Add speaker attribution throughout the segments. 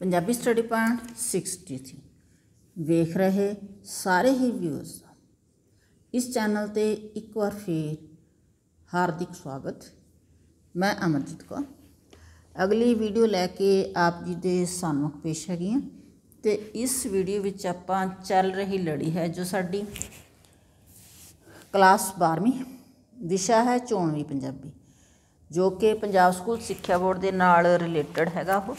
Speaker 1: Punjabi study point 63 ਵੇਖ ਰਹੇ ਸਾਰੇ ਹੀ ਵਿਊਅਰਸ ਇਸ ਚੈਨਲ ਤੇ ਇੱਕ ਵਾਰ ਫੇਰ ਹਾਰਦਿਕ ਸਵਾਗਤ ਮੈਂ ਅਮਰਜੀਤ ਕੌਰ ਅਗਲੀ ਵੀਡੀਓ ਲੈ ਕੇ ਆਪ ਜੀ ਦੇ ਸਾਹਮਣੇ ਪੇਸ਼ ਹੈਗੀ ਆ ਤੇ ਇਸ ਵੀਡੀਓ ਵਿੱਚ ਆਪਾਂ ਚੱਲ ਰਹੀ ਲੜੀ ਹੈ ਜੋ ਸਾਡੀ ਕਲਾਸ 12ਵੀਂ ਵਿਸ਼ਾ ਹੈ ਚੋਣਵੀਂ ਪੰਜਾਬੀ ਜੋ ਕਿ ਪੰਜਾਬ ਸਕੂਲ ਸਿੱਖਿਆ ਬੋਰਡ ਦੇ ਨਾਲ ਰਿਲੇਟਡ ਹੈਗਾ ਉਹ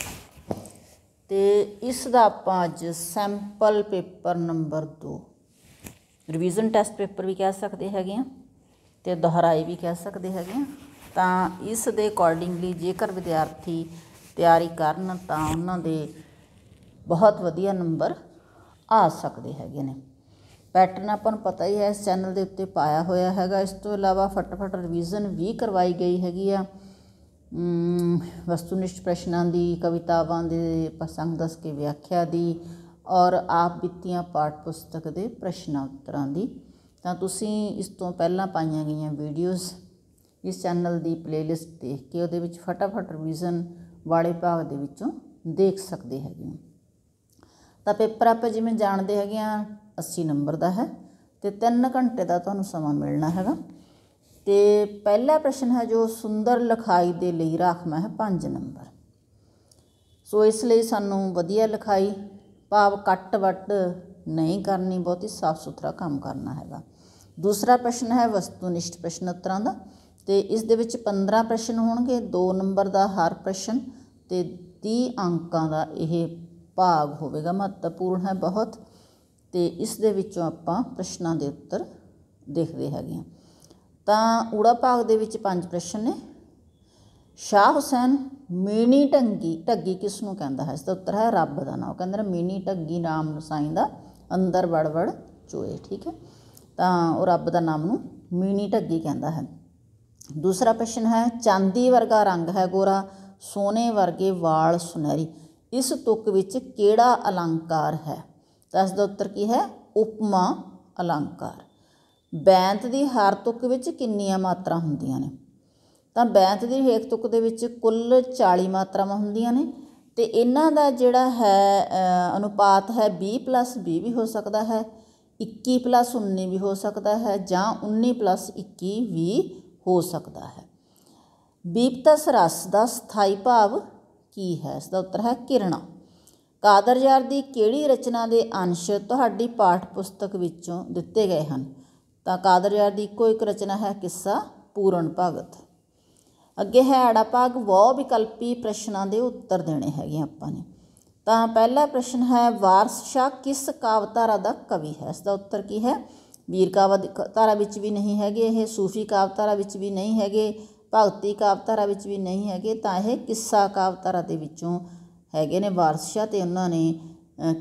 Speaker 1: ਤੇ ਇਸ ਦਾ ਆਪਾਂ ਅੱਜ sample paper number 2 revision test paper ਵੀ ਕਹਿ ਸਕਦੇ ਹੈਗੇ ਆ ਤੇ ਦੁਹਰਾਈ ਵੀ ਕਹਿ ਸਕਦੇ ਹੈਗੇ ਆ ਤਾਂ ਇਸ ਦੇ ਅਕੋਰਡਿੰਗਲੀ ਜੇਕਰ ਵਿਦਿਆਰਥੀ ਤਿਆਰੀ ਕਰਨ ਤਾਂ ਉਹਨਾਂ ਦੇ ਬਹੁਤ ਵਧੀਆ ਨੰਬਰ ਆ ਸਕਦੇ ਹੈਗੇ ਨੇ ਪੈਟਰਨ ਆਪਾਂ ਨੂੰ ਪਤਾ ਹੀ ਹੈ ਇਸ ਚੈਨਲ ਦੇ ਉੱਤੇ ਪਾਇਆ ਹੋਇਆ ਹੈਗਾ ਇਸ ਤੋਂ ਇਲਾਵਾ ਫਟਾਫਟ ਰਿਵੀਜ਼ਨ ਵੀ ਕਰਵਾਈ ਗਈ ਹੈਗੀ ਆ ਵਸਤੂਨਿਸ਼ਟ ਪ੍ਰਸ਼ਨਾਂ ਦੀ ਕਵਿਤਾਵਾਂ ਦੇ ਪ੍ਰਸੰਗ ਦੱਸ ਕੇ ਵਿਆਖਿਆ ਦੀ ਔਰ ਆਪ ਬਿੱਤੀਆਂ ਪਾਠ ਪੁਸਤਕ ਦੇ ਪ੍ਰਸ਼ਨਾਂ ਉੱਤਰਾਂ ਦੀ ਤਾਂ ਤੁਸੀਂ ਇਸ ਤੋਂ ਪਹਿਲਾਂ ਪਾਈਆਂ ਗਈਆਂ ਵੀਡੀਓਜ਼ ਇਸ ਚੈਨਲ ਦੀ ਪਲੇਲਿਸਟ ਦੇਖ ਕੇ ਉਹਦੇ ਵਿੱਚ ਫਟਾਫਟ ਰਿਵੀਜ਼ਨ ਵਾਲੇ ਭਾਗ ਦੇ ਵਿੱਚੋਂ ਦੇਖ ਸਕਦੇ ਹੈਗੇ ਤਾਂ ਪੇਪਰ ਆਪਾਂ ਜਿਵੇਂ ਜਾਣਦੇ ਹੈਗੇ ਆ 80 ਨੰਬਰ ਦਾ ਹੈ ਤੇ 3 ਘੰਟੇ ਦਾ ਤੁਹਾਨੂੰ ਸਮਾਂ ਮਿਲਣਾ ਹੈਗਾ ਤੇ ਪਹਿਲਾ ਪ੍ਰਸ਼ਨ ਹੈ ਜੋ ਸੁੰਦਰ ਲਿਖਾਈ ਦੇ ਲਈ ਰਾਖਵਾਂ ਹੈ 5 ਨੰਬਰ ਸੋ ਇਸ ਲਈ ਸਾਨੂੰ ਵਧੀਆ ਲਿਖਾਈ ਭਾਵ ਕੱਟ ਵੱਟ ਨਹੀਂ ਕਰਨੀ ਬਹੁਤੀ ਸਾਫ ਸੁਥਰਾ ਕੰਮ ਕਰਨਾ ਹੈਗਾ ਦੂਸਰਾ ਪ੍ਰਸ਼ਨ ਹੈ ਵਸਤੂਨਿਸ਼ਟ ਪ੍ਰਸ਼ਨ ਉਤਰਾਂ ਦਾ ਤੇ ਇਸ ਦੇ ਵਿੱਚ 15 ਪ੍ਰਸ਼ਨ ਹੋਣਗੇ 2 ਨੰਬਰ ਦਾ ਹਰ ਪ੍ਰਸ਼ਨ ਤੇ 30 ਅੰਕਾਂ ਦਾ ਇਹ ਭਾਗ ਹੋਵੇਗਾ ਮਹੱਤਵਪੂਰਨ ਹੈ ਬਹੁਤ ਤੇ ਇਸ ਦੇ ਵਿੱਚੋਂ ਆਪਾਂ ਪ੍ਰਸ਼ਨਾਂ ਦੇ ਉੱਤਰ ਦੇਖਦੇ ਹੈਗੇ ਹਾਂ ਤਾਂ ਊੜਾ ਭਾਗ ਦੇ ਵਿੱਚ ਪੰਜ ਪ੍ਰਸ਼ਨ ਨੇ ਸ਼ਾਹ ਹੁਸੈਨ ਮੀਣੀ ਢੰਗੀ ਢੱਗੀ ਕਿਸ ਨੂੰ ਕਹਿੰਦਾ ਹੈ ਇਸ ਦਾ ਉੱਤਰ ਹੈ ਰੱਬ ਦਾ ਨਾਮ ਕਹਿੰਦੇ ਨੇ ਮੀਣੀ ਢੱਗੀ ਨਾਮ ਸਾਈਂ ਦਾ ਅੰਦਰ ਵੜਵੜ ਚੋਏ ਠੀਕ ਹੈ ਤਾਂ ਉਹ ਰੱਬ ਦਾ ਨਾਮ ਨੂੰ ਮੀਣੀ ਢੱਗੀ ਕਹਿੰਦਾ ਹੈ ਦੂਸਰਾ ਪ੍ਰਸ਼ਨ ਹੈ ਚਾਂਦੀ ਵਰਗਾ ਰੰਗ ਹੈ ਗੋਰਾ ਸੋਨੇ ਵਰਗੇ ਵਾਲ ਸੁਨਹਿਰੀ ਇਸ ਤੁਕ ਵਿੱਚ ਕਿਹੜਾ ਅਲੰਕਾਰ ਹੈ ਤਾਂ ਇਸ ਦਾ ਉੱਤਰ ਕੀ ਹੈ ਉਪਮਾ ਅਲੰਕਾਰ ਬੈਂਤ ਦੀ ਹਰ ਤੁਕ ਵਿੱਚ ਕਿੰਨੀਆਂ ਮਾਤਰਾ ਹੁੰਦੀਆਂ ਨੇ ਤਾਂ ਬੈਂਤ ਦੀ ਹੇਕ ਤੁਕ ਦੇ ਵਿੱਚ ਕੁੱਲ 40 ਮਾਤਰਾਵਾਂ ਹੁੰਦੀਆਂ ਨੇ ਤੇ ਇਹਨਾਂ ਦਾ ਜਿਹੜਾ ਹੈ ਅਨੁਪਾਤ ਹੈ 20 20 ਵੀ ਹੋ ਸਕਦਾ ਹੈ 21 19 ਵੀ ਹੋ ਸਕਦਾ ਹੈ ਜਾਂ 19 21 ਵੀ ਹੋ ਸਕਦਾ ਹੈ ਬੀਪਤਸ ਰਸ ਦਾ ਸਥਾਈ ਭਾਵ ਕੀ ਹੈ ਇਸ ਦਾ ਉੱਤਰ ਹੈ ਕਿਰਣਾ ਕਾਦਰਯਾਰ ਦੀ ਕਿਹੜੀ ਰਚਨਾ ਦੇ ਅੰਸ਼ ਤੁਹਾਡੀ ਪਾਠ ਪੁਸਤਕ ਵਿੱਚੋਂ ਦਿੱਤੇ ਗਏ ਹਨ ਤਾਂ ਯਾਰ ਦੀ ਇੱਕੋ ਇੱਕ ਰਚਨਾ ਹੈ ਕਿੱਸਾ ਪੂਰਨ ਭਗਤ ਅੱਗੇ ਹੈ ਆੜਾ ਭਾਗ ਬਹੁ ਵਿਕਲਪੀ ਪ੍ਰਸ਼ਨਾਂ ਦੇ ਉੱਤਰ ਦੇਣੇ ਹੈਗੇ ਆਪਾਂ ਨੇ ਤਾਂ ਪਹਿਲਾ ਪ੍ਰਸ਼ਨ ਹੈ ਵਾਰਸ ਸ਼ਾਹ ਕਿਸ ਕਾਵਤਾਰਾ ਦਾ ਕਵੀ ਹੈ ਇਸ ਦਾ ਉੱਤਰ ਕੀ ਹੈ ਵੀਰ ਕਾਵਤਾਰਾ ਵਿੱਚ ਵੀ ਨਹੀਂ ਹੈਗੇ ਇਹ ਸੂਫੀ ਕਾਵਤਾਰਾ ਵਿੱਚ ਵੀ ਨਹੀਂ ਹੈਗੇ ਭਗਤੀ ਕਾਵਤਾਰਾ ਵਿੱਚ ਵੀ ਨਹੀਂ ਹੈਗੇ ਤਾਂ ਇਹ ਕਿੱਸਾ ਕਾਵਤਾਰਾ ਦੇ ਵਿੱਚੋਂ ਹੈਗੇ ਨੇ ਵਾਰਸ ਸ਼ਾਹ ਤੇ ਉਹਨਾਂ ਨੇ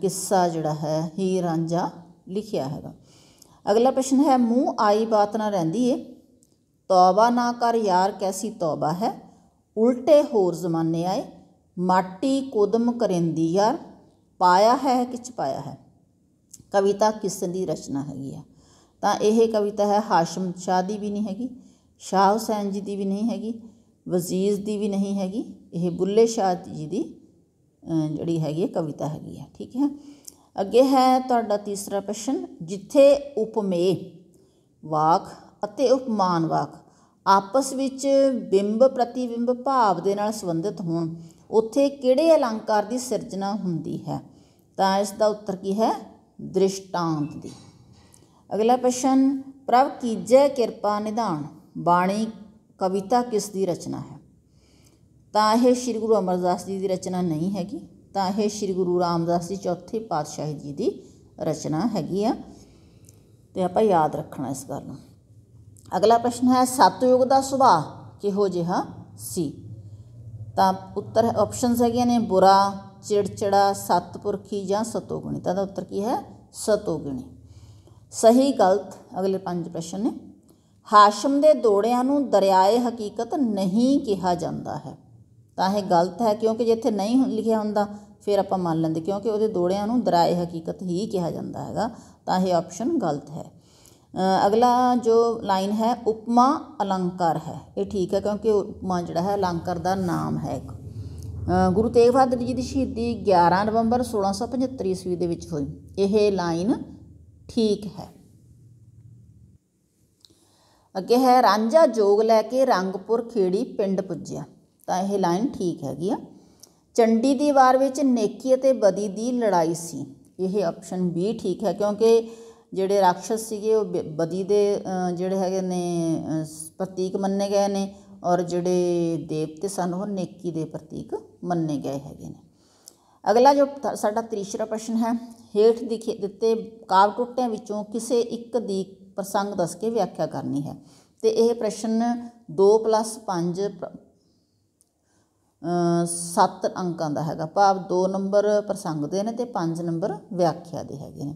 Speaker 1: ਕਿੱਸਾ ਜਿਹੜਾ ਹੈ ਹੀ ਰਾਂਝਾ ਲਿਖਿਆ ਹੈਗਾ अगला प्रश्न है मूँह आई बात ना रही है तौबा ना कर यार कैसी तौबा है उल्टे होर जमाने आए माटी कुदम करेंदी यार पाया है कि छपाया है कविता किसकी रचना हैगी है तो यह कविता है हाशम शाह की भी नहीं हैगी शाह हुसैन जी की भी नहीं हैगी वजीज की भी नहीं हैगी बुले शाह जी की जड़ी हैगी कविता हैगी है ठीक है ਅੱਗੇ ਹੈ ਤੁਹਾਡਾ ਤੀਸਰਾ ਪ੍ਰਸ਼ਨ ਜਿੱਥੇ ਉਪਮੇ ਵਾਕ ਅਤੇ ਉਪਮਾਨ ਵਾਕ ਆਪਸ ਵਿੱਚ ਬਿੰਬ ਪ੍ਰਤੀਬਿੰਬ ਭਾਵ ਦੇ ਨਾਲ ਸੰਬੰਧਿਤ ਹੋਣ ਉੱਥੇ ਕਿਹੜੇ ਅਲੰਕਾਰ ਦੀ ਸਿਰਜਣਾ ਹੁੰਦੀ ਹੈ ਤਾਂ ਇਸ ਦਾ ਉੱਤਰ ਕੀ ਹੈ ਦ੍ਰਿਸ਼ਟਾਂਤ ਦੀ ਅਗਲਾ ਪ੍ਰਸ਼ਨ ਪ੍ਰਭ ਕੀਜੈ ਕਿਰਪਾ ਨਿਧਾਨ ਬਾਣੀ ਕਵਿਤਾ ਕਿਸ ਦੀ ਰਚਨਾ ਹੈ ਤਾਂ ਇਹ ਸ੍ਰੀ ਗੁਰੂ ਅਮਰਦਾਸ ਜੀ ਦੀ ਰਚਨਾ ਨਹੀਂ ਹੈਗੀ ਤਾਂ ਇਹ ਸ੍ਰੀ ਗੁਰੂ ਰਾਮਦਾਸ ਜੀ ਚੌਥੇ ਪਾਤਸ਼ਾਹ ਜੀ ਦੀ ਰਚਨਾ ਹੈਗੀ ਆ ਤੇ ਆਪਾਂ ਯਾਦ ਰੱਖਣਾ ਇਸ ਗੱਲ ਨੂੰ ਅਗਲਾ ਪ੍ਰਸ਼ਨ ਹੈ ਸਤਯੁਗ ਦਾ ਸੁਭਾਅ ਕਿਹੋ ਜਿਹਾ ਸੀ ਤਾਂ ਉੱਤਰ ਆਪਸ਼ਨਸ ਹੈਗੀਆਂ ਨੇ ਬੁਰਾ ਚਿੜਚੜਾ ਸਤਪੁਰਖੀ ਜਾਂ ਸਤੋਗੁਣੀ ਤਾਂ ਦਾ ਉੱਤਰ ਕੀ ਹੈ ਸਤੋਗੁਣੀ ਸਹੀ ਗਲਤ ਅਗਲੇ ਪੰਜ ਪ੍ਰਸ਼ਨ ਨੇ ਹਾਸ਼ਮ ਦੇ ਦੋੜਿਆਂ ਨੂੰ ਦਰਿਆਏ ਹਕੀਕਤ ਨਹੀਂ ਕਿਹਾ ਜਾਂਦਾ ਹੈ ਤਾਂ ਇਹ ਗਲਤ ਹੈ ਕਿਉਂਕਿ ਜਿੱਥੇ ਨਹੀਂ ਲਿਖਿਆ ਹੁੰਦਾ ਫਿਰ ਆਪਾਂ ਮੰਨ ਲੈਂਦੇ ਕਿਉਂਕਿ ਉਹਦੇ ਦੋੜਿਆਂ ਨੂੰ ਦਰਾਏ ਹਕੀਕਤ ਹੀ ਕਿਹਾ ਜਾਂਦਾ ਹੈਗਾ ਤਾਂ ਇਹ ਆਪਸ਼ਨ ਗਲਤ ਹੈ ਅਗਲਾ ਜੋ ਲਾਈਨ ਹੈ ਉਪਮਾ ਅਲੰਕਾਰ ਹੈ ਇਹ ਠੀਕ ਹੈ ਕਿਉਂਕਿ ਉਪਮਾ ਜਿਹੜਾ ਹੈ ਅਲੰਕਾਰ ਦਾ ਨਾਮ ਹੈ ਇੱਕ ਗੁਰੂ ਤੇਗ ਬਹਾਦਰ ਜੀ ਦੀ ਸ਼ਹੀਦੀ 11 ਨਵੰਬਰ 1675 ਈਸਵੀ ਦੇ ਵਿੱਚ ਹੋਈ ਇਹ ਲਾਈਨ ਠੀਕ ਹੈ ਅੱਗੇ ਹੈ ਰਾਂਝਾ ਜੋਗ ਲੈ ਕੇ ਰੰਗਪੁਰ ਖੇੜੀ ਪਿੰਡ ਪੁੱਜਿਆ ਤਾਂ ਇਹ ਲਾਈਨ ਠੀਕ ਹੈਗੀ ਆ ਚੰਡੀ ਦੀ ਵਾਰ ਵਿੱਚ ਨੇਕੀ ਅਤੇ ਬਦੀ ਦੀ ਲੜਾਈ ਸੀ ਇਹ ਆਪਸ਼ਨ ਬੀ ਠੀਕ ਹੈ ਕਿਉਂਕਿ ਜਿਹੜੇ ਰਾਖਸ਼ ਸੀਗੇ ਉਹ ਬਦੀ ਦੇ ਜਿਹੜੇ ਹੈਗੇ ਨੇ ਪ੍ਰਤੀਕ ਮੰਨੇ ਗਏ ਨੇ ਔਰ ਜਿਹੜੇ ਦੇਵਤੇ ਸਨ ਉਹ ਨੇਕੀ ਦੇ ਪ੍ਰਤੀਕ ਮੰਨੇ ਗਏ ਹੈਗੇ ਨੇ ਅਗਲਾ ਜੋ ਸਾਡਾ ਤੀਸਰਾ ਪ੍ਰਸ਼ਨ ਹੈ ਹੇਠ ਦਿਖੇ ਦਿੱਤੇ ਕਾਵ ਟੁੱਟਿਆਂ ਵਿੱਚੋਂ ਕਿਸੇ ਇੱਕ ਦੀ ਪ੍ਰਸੰਗ ਦੱਸ ਕੇ ਵਿਆਖਿਆ ਕਰਨੀ ਹੈ ਤੇ ਇਹ ਪ੍ਰਸ਼ਨ 2 5 ਸੱਤ ਅੰਕਾਂ ਦਾ ਹੈਗਾ ਭਾਵ 2 ਨੰਬਰ ਪ੍ਰਸੰਗ ਦੇ ਨੇ ਤੇ 5 ਨੰਬਰ ਵਿਆਖਿਆ ਦੇ ਹੈਗੇ ਨੇ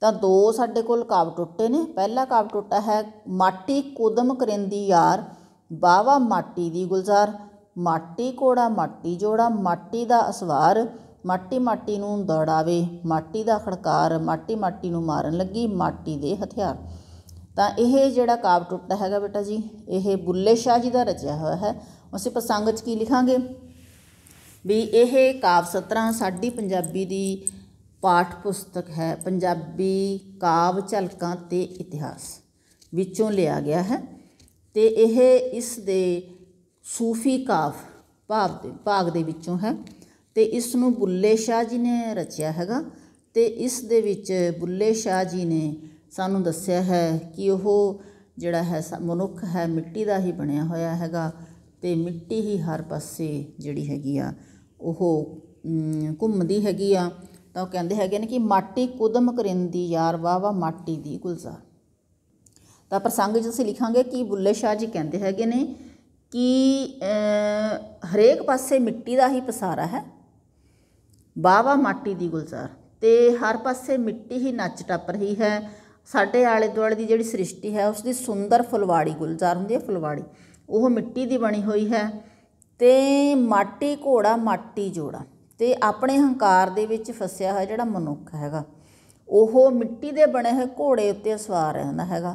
Speaker 1: ਤਾਂ ਦੋ ਸਾਡੇ ਕੋਲ ਕਾਵ ਟੁੱਟੇ ਨੇ ਪਹਿਲਾ ਕਾਵ ਟੁੱਟਾ ਹੈ ਮਾਟੀ ਕੁਦਮ ਕਰਿੰਦੀ ਯਾਰ ਬਾਵਾ ਮਾਟੀ ਦੀ ਗੁਲਜ਼ਾਰ ਮਾਟੀ ਕੋੜਾ ਮਾਟੀ ਜੋੜਾ ਮਾਟੀ ਦਾ ਅਸਵਾਰ ਮਾਟੀ ਮਾਟੀ ਨੂੰ ਦੜਾਵੇ ਮਾਟੀ ਦਾ ਖੜਕਾਰ ਮਾਟੀ ਮਾਟੀ ਨੂੰ ਮਾਰਨ ਲੱਗੀ ਮਾਟੀ ਦੇ ਹਥਿਆਰ ਤਾਂ ਇਹ ਜਿਹੜਾ ਕਾਵ ਟੁੱਟਾ ਹੈਗਾ ਬੇਟਾ ਜੀ ਇਹ ਬੁੱਲੇ ਸ਼ਾਹ ਜੀ ਦਾ ਰਚਿਆ ਹੋਇਆ ਹੈ ਅਸੀਂ ਪ੍ਰਸੰਗ 'ਚ ਕੀ ਲਿਖਾਂਗੇ ਵੀ ਇਹ ਕਾਵ ਸਤਰਾਂ ਸਾਡੀ ਪੰਜਾਬੀ ਦੀ ਪਾਠ ਪੁਸਤਕ ਹੈ ਪੰਜਾਬੀ ਕਾਵ ਝਲਕਾਂ ਤੇ ਇਤਿਹਾਸ ਵਿੱਚੋਂ ਲਿਆ ਗਿਆ ਹੈ ਤੇ ਇਹ ਇਸ ਦੇ ਸੂਫੀ ਕਾਵ ਭਾਗ ਦੇ ਭਾਗ ਦੇ ਵਿੱਚੋਂ ਹੈ ਤੇ ਇਸ ਨੂੰ ਬੁੱਲੇ ਸ਼ਾਹ ਜੀ ਨੇ ਰਚਿਆ ਹੈਗਾ ਤੇ ਇਸ ਦੇ ਵਿੱਚ ਬੁੱਲੇ ਸ਼ਾਹ ਜੀ ਨੇ ਸਾਨੂੰ ਦੱਸਿਆ ਹੈ ਕਿ ਉਹ ਜਿਹੜਾ ਹੈ ਮਨੁੱਖ ਹੈ ਮਿੱਟੀ ਦਾ ਹੀ ਬਣਿਆ ਹੋਇਆ ਹੈਗਾ ਤੇ ਮਿੱਟੀ ਹੀ ਹਰ ਪਾਸੇ ਜਿਹੜੀ ਹੈਗੀ ਆ ਉਹ ਘੁੰਮਦੀ ਹੈਗੀ ਆ ਤਾਂ ਉਹ ਕਹਿੰਦੇ ਹੈਗੇ ਨੇ ਕਿ ਮਾਟੀ ਕੁਦਮ ਕਰਿੰਦੀ ਯਾਰ ਵਾ ਵਾ ਮਾਟੀ ਦੀ ਗੁਲਜ਼ਾਰ ਤਾਂ ਪ੍ਰਸੰਗ ਜਿਸ ਅਸੀਂ ਲਿਖਾਂਗੇ ਕਿ ਬੁੱਲੇ ਸ਼ਾਹ ਜੀ ਕਹਿੰਦੇ ਹੈਗੇ ਨੇ ਕਿ ਹਰੇਕ ਪਾਸੇ ਮਿੱਟੀ ਦਾ ਹੀ ਪਸਾਰਾ ਹੈ ਵਾਹ ਮਾਟੀ ਦੀ ਗੁਲਜ਼ਾਰ ਤੇ ਹਰ ਪਾਸੇ ਮਿੱਟੀ ਹੀ ਨੱਚ ਟੱਪ ਰਹੀ ਹੈ ਸਾਡੇ ਆਲੇ ਦੁਆਲੇ ਦੀ ਜਿਹੜੀ ਸ੍ਰਿਸ਼ਟੀ ਹੈ ਉਸ ਦੀ ਸੁੰਦਰ ਫੁਲਵਾੜੀ ਗੁਲਜ਼ਾਰ ਹੁੰਦੀ ਹੈ ਫੁਲਵਾੜੀ ਉਹ ਮਿੱਟੀ ਦੀ ਬਣੀ ਹੋਈ ਹੈ ਤੇ ਮਾਟੀ ਘੋੜਾ ਮਾਟੀ ਜੋੜਾ ਤੇ ਆਪਣੇ ਹੰਕਾਰ ਦੇ ਵਿੱਚ ਫਸਿਆ ਹੋਇਆ ਜਿਹੜਾ ਮਨੁੱਖ ਹੈਗਾ ਉਹ ਮਿੱਟੀ ਦੇ ਬਣੇ ਹੋਏ ਘੋੜੇ ਉੱਤੇ ਸਵਾਰ ਰਹਿੰਦਾ ਹੈਗਾ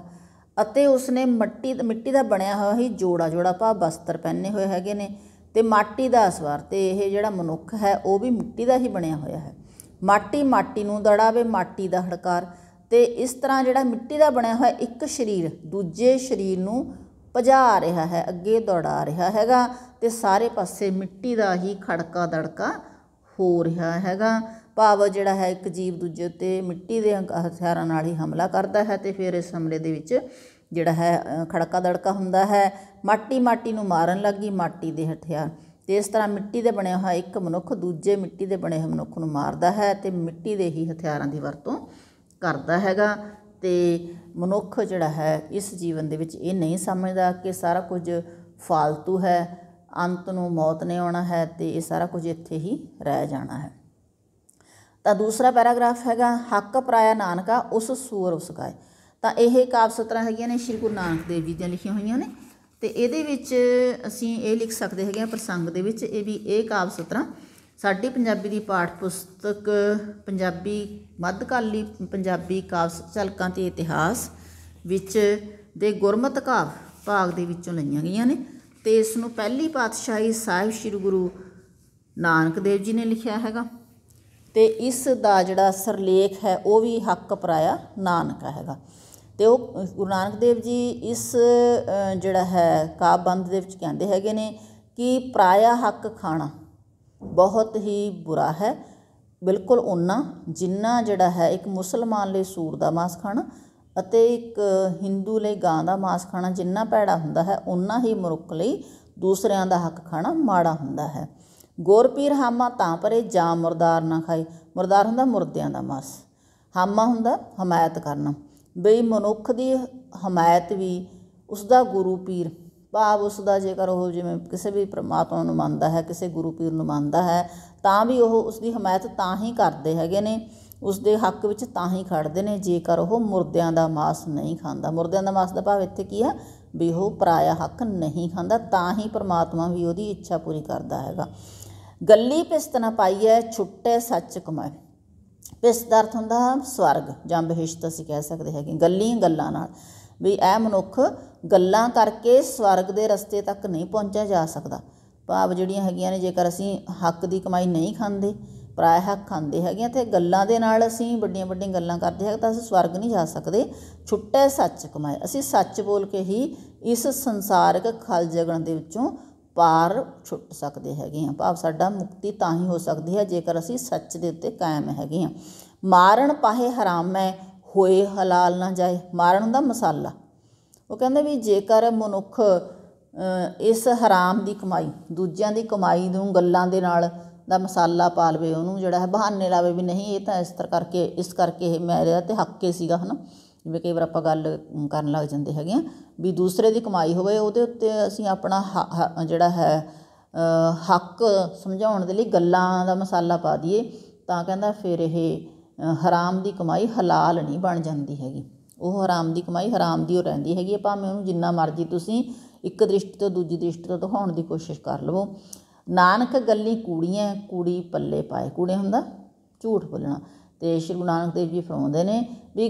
Speaker 1: ਅਤੇ ਉਸਨੇ ਮਿੱਟੀ ਮਿੱਟੀ ਦਾ ਬਣਿਆ ਹੋਇਆ ਹੀ ਜੋੜਾ ਜੋੜਾ ਪਾ ਬਸਤਰ ਪਹਿਨੇ ਹੋਏ ਹੈਗੇ ਨੇ ਤੇ ਮਾਟੀ ਦਾ ਸਵਾਰ ਤੇ ਇਹ ਜਿਹੜਾ ਮਨੁੱਖ ਹੈ ਉਹ ਵੀ ਮਿੱਟੀ ਦਾ ਹੀ ਬਣਿਆ ਹੋਇਆ ਹੈ ਮਾਟੀ ਮਾਟੀ ਨੂੰ ਦੜਾਵੇ ਮਾਟੀ ਦਾ ਹੜਕਾਰ ਤੇ ਇਸ ਤਰ੍ਹਾਂ ਜਿਹੜਾ ਮਿੱਟੀ ਦਾ ਬਣਿਆ ਹੋਇਆ ਇੱਕ ਸਰੀਰ ਦੂਜੇ ਸਰੀਰ ਨੂੰ ਭਜਾ ਰਿਹਾ ਹੈ ਅੱਗੇ ਦੌੜਾ ਰਿਹਾ ਹੈਗਾ ਤੇ ਸਾਰੇ ਪਾਸੇ ਮਿੱਟੀ ਦਾ ਹੀ ਖੜਕਾ ਦੜਕਾ ਹੋ ਰਿਹਾ ਹੈਗਾ ਭਾਵ ਜਿਹੜਾ ਹੈ ਇੱਕ ਜੀਵ ਦੂਜੇ ਉੱਤੇ ਮਿੱਟੀ ਦੇ ਹਥਿਆਰਾਂ ਨਾਲ ਹੀ ਹਮਲਾ ਕਰਦਾ ਹੈ ਤੇ ਫਿਰ ਇਸ ਹਮਲੇ ਦੇ ਵਿੱਚ ਜਿਹੜਾ ਹੈ ਖੜਕਾ ਦੜਕਾ ਹੁੰਦਾ ਹੈ ਮਾਟੀ ਮਾਟੀ ਨੂੰ ਮਾਰਨ ਲੱਗੀ ਮਾਟੀ ਦੇ ਹਥਿਆਰ ਤੇ ਇਸ ਤਰ੍ਹਾਂ ਮਿੱਟੀ ਦੇ ਬਣਿਆ ਹੋਇਆ ਇੱਕ ਮਨੁੱਖ ਦੂਜੇ ਮਿੱਟੀ ਦੇ ਬਣੇ ਮਨੁੱਖ ਨੂੰ ਮਾਰਦਾ ਹੈ ਤੇ ਮਿੱਟੀ ਦੇ ਹੀ ਹਥਿਆਰਾਂ ਦੀ ਵਰਤੋਂ ਕਰਦਾ ਹੈਗਾ ਤੇ ਮਨੁੱਖ ਜਿਹੜਾ ਹੈ ਇਸ ਜੀਵਨ ਦੇ ਵਿੱਚ ਇਹ ਨਹੀਂ ਸਮਝਦਾ ਕਿ ਸਾਰਾ ਕੁਝ ਫਾਲਤੂ ਹੈ ਅੰਤ ਨੂੰ ਮੌਤ ਨੇ ਆਉਣਾ ਹੈ ਤੇ ਇਹ ਸਾਰਾ ਕੁਝ ਇੱਥੇ ਹੀ ਰਹਿ ਜਾਣਾ ਹੈ ਤਾਂ ਦੂਸਰਾ ਪੈਰਾਗ੍ਰਾਫ ਹੈਗਾ ਹੱਕ ਪਰਾਇਆ ਨਾਨਕਾ ਉਸ ਸੂਰ ਉਸ ਗਾਏ ਤਾਂ ਇਹ ਕਾਵ ਸਤਰਾਂ ਹੈਗੀਆਂ ਨੇ ਸ਼੍ਰੀ ਗੁਰੂ ਨਾਨਕ ਦੇਵ ਜੀ ਦੀਆਂ ਲਿਖੀਆਂ ਹੋਈਆਂ ਨੇ ਤੇ ਇਹਦੇ ਵਿੱਚ ਅਸੀਂ ਇਹ ਲਿਖ ਸਕਦੇ ਹੈਗੇ ਆ ਪ੍ਰਸੰਗ ਦੇ ਵਿੱਚ ਇਹ ਵੀ ਇਹ ਕਾਵ ਸਤਰਾਂ ਸਾਡੀ ਪੰਜਾਬੀ ਦੀ ਪਾਠ ਪੁਸਤਕ ਪੰਜਾਬੀ ਮੱਧਕਾਲੀ ਪੰਜਾਬੀ ਕਾਵਿ ਚਲਕਾਂ ਤੇ ਇਤਿਹਾਸ ਵਿੱਚ ਦੇ ਗੁਰਮਤਿ ਕਾਵ ਭਾਗ ਦੇ ਵਿੱਚੋਂ ਲਈਆਂ ਗਈਆਂ ਨੇ ਤੇ ਇਸ ਨੂੰ ਪਹਿਲੀ ਪਾਤਸ਼ਾਹੀ ਸਾਹਿਬ ਸ੍ਰੀ ਗੁਰੂ ਨਾਨਕ ਦੇਵ ਜੀ ਨੇ ਲਿਖਿਆ ਹੈਗਾ ਤੇ ਇਸ ਦਾ ਜਿਹੜਾ ਸਰਲੇਖ ਹੈ ਉਹ ਵੀ ਹੱਕ ਪਰਾਇਆ ਨਾਨਕਾ ਹੈਗਾ ਤੇ ਉਹ ਗੁਰੂ ਨਾਨਕ ਦੇਵ ਜੀ ਇਸ ਜਿਹੜਾ ਹੈ ਕਾਬੰਦ ਦੇ ਵਿੱਚ ਕਹਿੰਦੇ ਹੈਗੇ ਨੇ ਕਿ ਪਰਾਇਆ ਹੱਕ ਖਾਣਾ ਬਹੁਤ ਹੀ ਬੁਰਾ ਹੈ ਬਿਲਕੁਲ ਉਨਾ ਜਿੰਨਾ ਜਿਹੜਾ ਹੈ ਇੱਕ ਮੁਸਲਮਾਨ ਲਈ ਸੂਰ ਦਾ ਮਾਸ ਖਾਣਾ ਅਤੇ ਇੱਕ ਹਿੰਦੂ ਲਈ ਗਾਂ ਦਾ ਮਾਸ ਖਾਣਾ ਜਿੰਨਾ ਪੈੜਾ ਹੁੰਦਾ ਹੈ ਉਨਾ ਹੀ ਮਨੁੱਖ ਲਈ ਦੂਸਰਿਆਂ ਦਾ ਹੱਕ ਖਾਣਾ ਮਾੜਾ ਹੁੰਦਾ ਹੈ ਗੋਰਪੀਰ ਹਾਮਾ ਤਾਂ ਪਰੇ ਜਾ ਮਰਦਾਰ ਨਾ ਖਾਏ ਮਰਦਾਰ ਹੁੰਦਾ ਮੁਰਦਿਆਂ ਦਾ ਮਾਸ ਹਾਮਾ ਹੁੰਦਾ ਹਮਾਇਤ ਕਰਨਾ ਬਈ ਮਨੁੱਖ ਦੀ ਹਮਾਇਤ ਵੀ ਉਸ ਦਾ ਗੁਰੂ ਪੀਰ ਭਾਵ ਉਸ ਦਾ ਜੇਕਰ ਉਹ ਜਿਵੇਂ ਕਿਸੇ ਵੀ ਪ੍ਰਮਾਤਮਾ ਨੂੰ ਮੰਨਦਾ ਹੈ ਕਿਸੇ ਗੁਰੂ ਪੀਰ ਨੂੰ ਮੰਨਦਾ ਹੈ ਤਾਂ ਵੀ ਉਹ ਉਸ ਦੀ ਹਮਾਇਤ ਤਾਂ ਹੀ ਕਰਦੇ ਹੈਗੇ ਨੇ ਉਸ ਦੇ ਹੱਕ ਵਿੱਚ ਤਾਂ ਹੀ ਖੜਦੇ ਨੇ ਜੇਕਰ ਉਹ ਮੁਰਦਿਆਂ ਦਾ ਮਾਸ ਨਹੀਂ ਖਾਂਦਾ ਮੁਰਦਿਆਂ ਦਾ ਮਾਸ ਦਾ ਭਾਵ ਇੱਥੇ ਕੀ ਹੈ ਵੀ ਉਹ ਪਰਾਇਆ ਹੱਕ ਨਹੀਂ ਖਾਂਦਾ ਤਾਂ ਹੀ ਪ੍ਰਮਾਤਮਾ ਵੀ ਉਹਦੀ ਇੱਛਾ ਪੂਰੀ ਕਰਦਾ ਹੈਗਾ ਗੱਲੀ ਪਿਸਤ ਨਾ ਪਾਈਐ ਛੁੱਟੇ ਸੱਚ ਕਮਾਏ ਪਿਸਤ ਦਾ ਅਰਥ ਹੁੰਦਾ ਸਵਰਗ ਜਾਂ ਬਹਿਸ਼ਤ ਅਸੀਂ ਕਹਿ ਸਕਦੇ ਹੈਗੇ ਗੱਲੀਆਂ ਗੱਲਾਂ ਨਾਲ ਵੀ ਇਹ ਮਨੁੱਖ ਗੱਲਾਂ ਕਰਕੇ ਸਵਰਗ ਦੇ ਰਸਤੇ ਤੱਕ ਨਹੀਂ ਪਹੁੰਚਿਆ ਜਾ ਸਕਦਾ ਭਾਵ ਜਿਹੜੀਆਂ ਹੈਗੀਆਂ ਨੇ ਜੇਕਰ ਅਸੀਂ ਹੱਕ ਦੀ ਕਮਾਈ ਨਹੀਂ ਖਾਂਦੇ ਪਰਾਇਆ ਹੱਕ ਖਾਂਦੇ ਹੈਗੇ ਤੇ ਗੱਲਾਂ ਦੇ ਨਾਲ ਅਸੀਂ ਵੱਡੀਆਂ ਵੱਡੀਆਂ ਗੱਲਾਂ ਕਰਦੇ ਹਾਂ ਤਾਂ ਅਸੀਂ ਸਵਰਗ ਨਹੀਂ ਜਾ ਸਕਦੇ ਛੁੱਟੇ ਸੱਚ ਕਮਾਏ ਅਸੀਂ ਸੱਚ ਬੋਲ ਕੇ ਹੀ ਇਸ ਸੰਸਾਰਿਕ ਖਲ ਜਗਣ ਦੇ ਵਿੱਚੋਂ ਪਾਰ ਛੁੱਟ ਸਕਦੇ ਹੈਗੇ ਹਾਂ ਭਾਵ ਸਾਡਾ ਮੁਕਤੀ ਤਾਂ ਹੀ ਹੋ ਸਕਦੀ ਹੈ ਜੇਕਰ ਅਸੀਂ ਸੱਚ ਦੇ ਉੱਤੇ ਕਾਇਮ ਹੈਗੇ ਹਾਂ ਮਾਰਨ ਪਾਹੇ ਹਰਾਮ ਹੈ ਹੋਏ ਹਲਾਲ ਨਾ ਜਾਏ ਮਾਰਨ ਦਾ ਮਸਾਲਾ ਉਹ ਕਹਿੰਦਾ ਵੀ ਜੇਕਰ ਮਨੁੱਖ ਇਸ ਹਰਾਮ ਦੀ ਕਮਾਈ ਦੂਜਿਆਂ ਦੀ ਕਮਾਈ ਨੂੰ ਗੱਲਾਂ ਦੇ ਨਾਲ ਦਾ ਮਸਾਲਾ ਪਾ ਲਵੇ ਉਹਨੂੰ ਜਿਹੜਾ ਹੈ ਬਹਾਨੇ ਲਾਵੇ ਵੀ ਨਹੀਂ ਇਹ ਤਾਂ ਇਸ ਤਰ੍ਹਾਂ ਕਰਕੇ ਇਸ ਕਰਕੇ ਇਹ ਮੇਰੇ ਤੇ ਹੱਕੇ ਸੀਗਾ ਹਨਾ ਜਿਵੇਂ ਕਈ ਵਾਰ ਆਪਾਂ ਗੱਲ ਕਰਨ ਲੱਗ ਜਾਂਦੇ ਹੈਗੇ ਆ ਵੀ ਦੂਸਰੇ ਦੀ ਕਮਾਈ ਹੋਵੇ ਉਹਦੇ ਉੱਤੇ ਅਸੀਂ ਆਪਣਾ ਜਿਹੜਾ ਹੈ ਹੱਕ ਸਮਝਾਉਣ ਦੇ ਲਈ ਗੱਲਾਂ ਦਾ ਮਸਾਲਾ ਪਾ ਦਈਏ ਤਾਂ ਕਹਿੰਦਾ ਫਿਰ ਇਹ ਹਰਾਮ ਦੀ ਕਮਾਈ ਹਲਾਲ ਨਹੀਂ ਬਣ ਜਾਂਦੀ ਹੈਗੀ ਉਹ ਹਰਾਮ ਦੀ ਕਮਾਈ ਹਰਾਮ ਦੀ ਹੋ ਰਹਿੰਦੀ ਹੈਗੀ ਆ ਭਾਵੇਂ ਉਹਨੂੰ ਜਿੰਨਾ ਮਰਜ਼ੀ ਤੁਸੀਂ ਇੱਕ ਦ੍ਰਿਸ਼ਟੀ ਤੋਂ ਦੂਜੀ ਦ੍ਰਿਸ਼ਟੀ ਤੋਂ ਦਿਖਾਉਣ ਦੀ ਕੋਸ਼ਿਸ਼ ਕਰ ਲਵੋ ਨਾਨਕ ਗੱਲੀ ਕੂੜੀਆਂ ਕੂੜੀ ਪੱਲੇ ਪਾਏ ਕੂੜੇ ਹੁੰਦਾ ਝੂਠ ਬੋਲਣਾ ਤੇ ਸ਼੍ਰੀ ਗੁਰੂ ਨਾਨਕ ਦੇਵ ਜੀ ਫਰਮਾਉਂਦੇ ਨੇ ਵੀ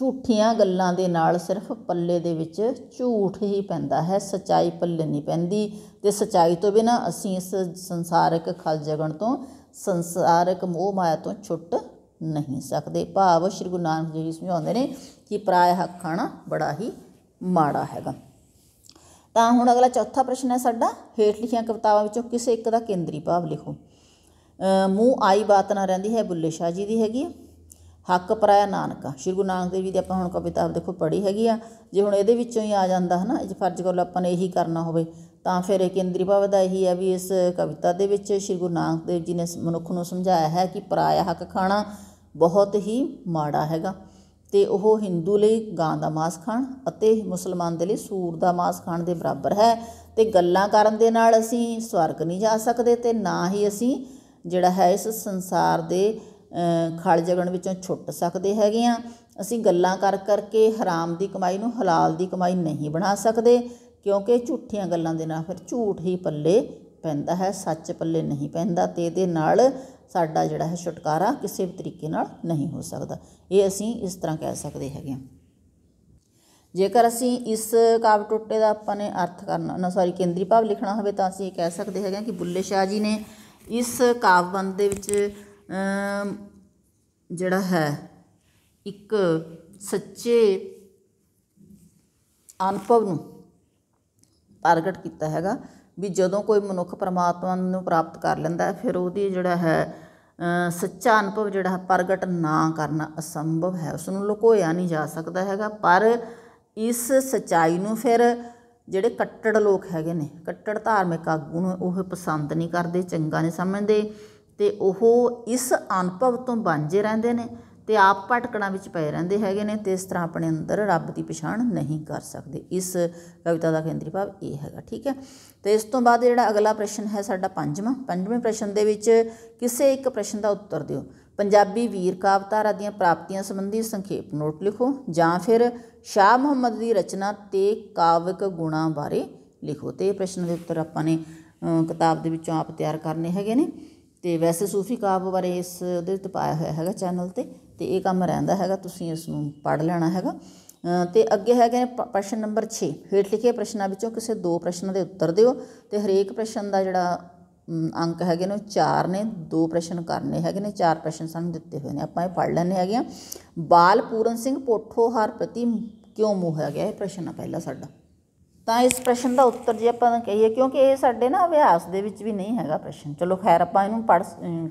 Speaker 1: ਝੂਠੀਆਂ ਗੱਲਾਂ ਦੇ ਨਾਲ ਸਿਰਫ ਪੱਲੇ ਦੇ ਵਿੱਚ ਝੂਠ ਹੀ ਪੈਂਦਾ ਹੈ ਸਚਾਈ ਪੱਲੇ ਨਹੀਂ ਪੈਂਦੀ ਤੇ ਸਚਾਈ ਤੋਂ ਬਿਨਾ ਅਸੀਂ ਇਸ ਸੰਸਾਰਿਕ ਖਲ ਜਗਣ ਤੋਂ ਸੰਸਾਰਿਕ ਮੋਹ ਮਾਇਆ ਤੋਂ ਛੁੱਟ ਨਹੀਂ ਸਕਦੇ ਭਾਵ ਸ਼੍ਰੀ ਗੁਰੂ ਨਾਨਕ ਦੇਵ ਜੀ ਸਮਝਾਉਂਦੇ ਨੇ ਕਿ ਪ੍ਰਾਇ ਹੱਕ ਖਾਣਾ ਬੜਾ ਹੀ ਮਾੜਾ ਹੈਗਾ ਤਾਂ ਹੁਣ ਅਗਲਾ ਚੌਥਾ ਪ੍ਰਸ਼ਨ ਹੈ ਸਾਡਾ ਹੇਠ ਲਿਖੀਆਂ ਕਵਿਤਾਵਾਂ ਵਿੱਚੋਂ ਕਿਸੇ ਇੱਕ ਦਾ ਕੇਂਦਰੀ ਭਾਵ ਲਿਖੋ ਮੂੰਹ ਆਈ ਬਾਤ ਨਾ ਰਹਿੰਦੀ ਹੈ ਬੁੱਲੇ ਸ਼ਾਹ ਜੀ ਦੀ ਹੈਗੀ ਹੱਕ ਪ੍ਰਾਇ ਨਾਨਕਾ ਸ਼੍ਰੀ ਗੁਰੂ ਨਾਨਕ ਦੇਵ ਜੀ ਦੀ ਆਪਾਂ ਹੁਣ ਕਵਿਤਾ ਦੇਖੋ ਪੜ੍ਹੀ ਹੈਗੀ ਆ ਜੇ ਹੁਣ ਇਹਦੇ ਵਿੱਚੋਂ ਹੀ ਆ ਜਾਂਦਾ ਹਨਾ ਜੇ ਫਰਜ਼ ਲਓ ਆਪਾਂ ਨੇ ਇਹੀ ਕਰਨਾ ਹੋਵੇ ਤਾਂ ਫਿਰ ਇਹ ਕੇਂਦਰੀ ਭਾਵ ਦਾ ਇਹੀ ਹੈ ਵੀ ਇਸ ਕਵਿਤਾ ਦੇ ਵਿੱਚ ਸ਼੍ਰੀ ਗੁਰੂ ਨਾਨਕ ਦੇਵ ਜੀ ਨੇ ਮਨੁੱਖ ਨੂੰ ਸਮਝਾਇਆ ਹੈ ਕਿ ਪ੍ਰਾਇ ਹੱਕ ਖਾਣਾ ਬਹੁਤ ਹੀ ਮਾੜਾ ਹੈਗਾ ਤੇ ਉਹ ਹਿੰਦੂ ਲਈ ਗਾਂ ਦਾ ਮਾਸ ਖਾਣ ਅਤੇ ਮੁਸਲਮਾਨ ਦੇ ਲਈ ਸੂਰ ਦਾ ਮਾਸ ਖਾਣ ਦੇ ਬਰਾਬਰ ਹੈ ਤੇ ਗੱਲਾਂ ਕਰਨ ਦੇ ਨਾਲ ਅਸੀਂ ਸਵਰਗ ਨਹੀਂ ਜਾ ਸਕਦੇ ਤੇ ਨਾ ਹੀ ਅਸੀਂ ਜਿਹੜਾ ਹੈ ਇਸ ਸੰਸਾਰ ਦੇ ਖਲ ਜਗਣ ਵਿੱਚੋਂ ਛੁੱਟ ਸਕਦੇ ਹੈਗੇ ਆ ਅਸੀਂ ਗੱਲਾਂ ਕਰ ਕਰਕੇ ਹਰਾਮ ਦੀ ਕਮਾਈ ਨੂੰ ਹਲਾਲ ਦੀ ਕਮਾਈ ਨਹੀਂ ਬਣਾ ਸਕਦੇ ਕਿਉਂਕਿ ਝੂਠੀਆਂ ਗੱਲਾਂ ਦੇ ਨਾਲ ਫਿਰ ਝੂਠ ਹੀ ਪੱਲੇ ਪੈਂਦਾ ਹੈ ਸੱਚ ਪੱਲੇ ਨਹੀਂ ਪੈਂਦਾ ਤੇ ਇਹਦੇ ਨਾਲ ਸਾਡਾ ਜਿਹੜਾ ਹੈ ਛੁਟਕਾਰਾ ਕਿਸੇ ਵੀ ਤਰੀਕੇ ਨਾਲ ਨਹੀਂ ਹੋ ਸਕਦਾ ਇਹ ਅਸੀਂ ਇਸ ਤਰ੍ਹਾਂ ਕਹਿ ਸਕਦੇ ਹੈਗੇ ਹਾਂ ਜੇਕਰ ਅਸੀਂ ਇਸ ਕਾਵ ਟੁੱਟੇ ਦਾ ਆਪਾਂ ਨੇ ਅਰਥ ਕਰਨਾ ਨਾ ਸੌਰੀ ਕੇਂਦਰੀ ਭਾਵ ਲਿਖਣਾ ਹੋਵੇ ਤਾਂ ਅਸੀਂ ਇਹ ਕਹਿ ਸਕਦੇ ਹੈਗੇ ਕਿ ਬੁੱਲੇ ਸ਼ਾਹ ਜੀ ਨੇ ਇਸ ਕਾਵ ਬੰਦ ਦੇ ਵਿੱਚ ਜਿਹੜਾ ਹੈ ਇੱਕ ਸੱਚੇ ਅਨੁਭਵ ਨੂੰ ਪ੍ਰਗਟ ਕੀਤਾ ਹੈਗਾ ਵੀ ਜਦੋਂ ਕੋਈ ਮਨੁੱਖ ਪਰਮਾਤਮਾ ਨੂੰ ਪ੍ਰਾਪਤ ਕਰ ਲੈਂਦਾ ਫਿਰ ਉਹਦੀ ਜਿਹੜਾ ਹੈ ਸੱਚਾ ਅਨੁਭਵ ਜਿਹੜਾ ਪ੍ਰਗਟ ਨਾ ਕਰਨਾ ਅਸੰਭਵ ਹੈ ਉਸ ਨੂੰ ਲੁਕੋਇਆ ਨਹੀਂ ਜਾ ਸਕਦਾ ਹੈਗਾ ਪਰ ਇਸ ਸਚਾਈ ਨੂੰ ਫਿਰ ਜਿਹੜੇ ਕੱਟੜ ਲੋਕ ਹੈਗੇ ਨੇ ਕੱਟੜ ਧਾਰਮਿਕ ਆਗੂ ਨੂੰ ਉਹ ਪਸੰਦ ਨਹੀਂ ਕਰਦੇ ਚੰਗਾ ਨਹੀਂ ਸਮਝਦੇ ਤੇ ਉਹ ਇਸ ਅਨੁਭਵ ਤੋਂ ਵਾਂਝੇ ਰਹਿੰਦੇ ਨੇ ਤੇ ਆਪ ਭਟਕਣਾ ਵਿੱਚ ਪਏ ਰਹਿੰਦੇ ਹੈਗੇ ਨੇ ਤੇ ਇਸ ਤਰ੍ਹਾਂ ਆਪਣੇ ਅੰਦਰ ਰੱਬ ਦੀ ਪਛਾਣ ਨਹੀਂ ਕਰ ਸਕਦੇ ਇਸ ਕਵਿਤਾ ਦਾ ਕੇਂਦਰੀ ਭਾਵ ਇਹ ਹੈਗਾ ਠੀਕ ਹੈ ਤੇ ਇਸ ਤੋਂ ਬਾਅਦ ਜਿਹੜਾ ਅਗਲਾ ਪ੍ਰਸ਼ਨ ਹੈ ਸਾਡਾ ਪੰਜਵਾਂ ਪੰਜਵੇਂ ਪ੍ਰਸ਼ਨ ਦੇ ਵਿੱਚ ਕਿਸੇ ਇੱਕ ਪ੍ਰਸ਼ਨ ਦਾ ਉੱਤਰ ਦਿਓ ਪੰਜਾਬੀ ਵੀਰ ਕਾਵਤਾਰਾ ਦੀਆਂ ਪ੍ਰਾਪਤੀਆਂ ਸੰਬੰਧੀ ਸੰਖੇਪ ਨੋਟ ਲਿਖੋ ਜਾਂ ਫਿਰ ਸ਼ਾਹ ਮੁਹੰਮਦ ਦੀ ਰਚਨਾ ਤੇ ਕਾਵਿਕ ਗੁਣਾ ਬਾਰੇ ਲਿਖੋ ਤੇ ਇਹ ਪ੍ਰਸ਼ਨ ਦੇ ਉੱਤਰ ਆਪਾਂ ਨੇ ਕਿਤਾਬ ਦੇ ਵਿੱਚੋਂ ਆਪ ਤਿਆਰ ਕਰਨੇ ਹੈਗੇ ਨੇ ਤੇ ਵੈਸੇ ਸੂਫੀ ਕਾਵਿ ਬਾਰੇ ਇਸ ਉਹਦੇ ਤੇ ਪਾਇਆ ਹੋਇਆ ਹੈਗਾ ਚੈਨਲ ਤੇ ਤੇ ਇਹ ਕੰਮ ਰਹਿੰਦਾ ਹੈਗਾ ਤੁਸੀਂ ਇਸ ਨੂੰ ਪੜ ਲੈਣਾ ਹੈਗਾ ਤੇ ਅੱਗੇ ਹੈਗੇ ਨੇ ਪ੍ਰਸ਼ਨ ਨੰਬਰ 6 ਹੇਠ ਲਿਖੇ ਪ੍ਰਸ਼ਨਾਂ ਵਿੱਚੋਂ ਕਿਸੇ ਦੋ ਪ੍ਰਸ਼ਨਾਂ ਦੇ ਉੱਤਰ ਦਿਓ ਤੇ ਹਰੇਕ ਪ੍ਰਸ਼ਨ ਦਾ ਜਿਹੜਾ ਅੰਕ ਹੈਗੇ ਨੇ ਚਾਰ ਨੇ ਦੋ ਪ੍ਰਸ਼ਨ ਕਰਨੇ ਹੈਗੇ ਨੇ ਚਾਰ ਪ੍ਰਸ਼ਨ ਸਾਨੂੰ ਦਿੱਤੇ ਹੋਏ ਨੇ ਆਪਾਂ ਇਹ ਪੜ ਲੈਣੇ ਹੈਗੇ ਆ ਬਾਲ ਪੂਰਨ ਸਿੰਘ ਪੋਠੋਹਾਰ ਪ੍ਰਤੀ ਕਿਉਂ ਮੋਹ ਹੈਗਾ ਇਹ ਪ੍ਰਸ਼ਨ ਆ ਪਹਿਲਾ ਸਾਡਾ ਤਾਂ ਇਸ ਪ੍ਰਸ਼ਨ ਦਾ ਉੱਤਰ ਜੇ ਆਪਾਂ ਕਹੀਏ ਕਿਉਂਕਿ ਇਹ ਸਾਡੇ ਨਾ ਅਭਿਆਸ ਦੇ ਵਿੱਚ ਵੀ ਨਹੀਂ ਹੈਗਾ ਪ੍ਰਸ਼ਨ ਚਲੋ ਖੈਰ ਆਪਾਂ ਇਹਨੂੰ ਪੜ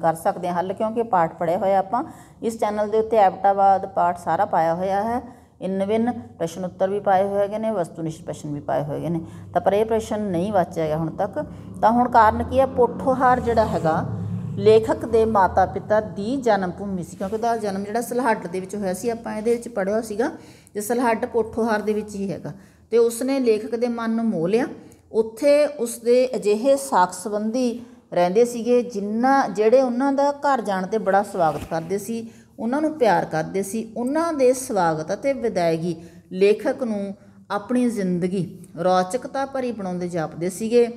Speaker 1: ਕਰ ਸਕਦੇ ਹਾਂ ਹੱਲ ਕਿਉਂਕਿ ਪਾਠ ਪੜਿਆ ਹੋਇਆ ਆਪਾਂ ਇਸ ਚੈਨਲ ਦੇ ਉੱਤੇ ਐਪਟਾਵਾਦ ਪਾਠ ਸਾਰਾ ਪਾਇਆ ਹੋਇਆ ਹੈ ਇਨ ਵਿਨ ਪ੍ਰਸ਼ਨ ਉੱਤਰ ਵੀ ਪਾਏ ਹੋਏ ਹੈਗੇ ਨੇ ਵਸਤੂਨਿਸ਼ਟ ਪ੍ਰਸ਼ਨ ਵੀ ਪਾਏ ਹੋਏ ਨੇ ਤਾਂ ਪਰ ਇਹ ਪ੍ਰਸ਼ਨ ਨਹੀਂ ਵਾਚਿਆ ਗਿਆ ਹੁਣ ਤੱਕ ਤਾਂ ਹੁਣ ਕਾਰਨ ਕੀ ਹੈ ਪੋਠੋਹਾਰ ਜਿਹੜਾ ਹੈਗਾ ਲੇਖਕ ਦੇ ਮਾਤਾ ਪਿਤਾ ਦੀ ਜਨਮ ਭੂਮੀ ਸੀ ਕਿਉਂਕਿ ਦਾ ਜਨਮ ਜਿਹੜਾ ਸਲਹੱਟ ਦੇ ਵਿੱਚ ਹੋਇਆ ਸੀ ਆਪਾਂ ਇਹਦੇ ਵਿੱਚ ਪੜਿਆ ਸੀਗਾ ਜੇ ਸਲਹੱਟ ਪੋਠੋਹਾਰ ਦੇ ਵਿੱਚ ਹੀ ਹੈਗਾ ਤੇ ਉਸਨੇ ਲੇਖਕ ਦੇ ਮਨ ਨੂੰ ਮੋਹ ਲਿਆ ਉੱਥੇ ਉਸਦੇ ਅਜਿਹੇ ਸਾਖ ਸੰਬੰਧੀ ਰਹਿੰਦੇ ਸੀਗੇ ਜਿਨ੍ਹਾਂ ਜਿਹੜੇ ਉਹਨਾਂ ਦਾ ਘਰ ਜਾਣ ਤੇ ਬੜਾ ਸਵਾਗਤ ਕਰਦੇ ਸੀ ਉਹਨਾਂ ਨੂੰ ਪਿਆਰ ਕਰਦੇ ਸੀ ਉਹਨਾਂ ਦੇ ਸਵਾਗਤ ਅਤੇ ਵਿਦਾਇਗੀ ਲੇਖਕ ਨੂੰ ਆਪਣੀ ਜ਼ਿੰਦਗੀ ਰੌਚਕਤਾ ਭਰੀ ਬਣਾਉਂਦੇ ਜਾਪਦੇ ਸੀਗੇ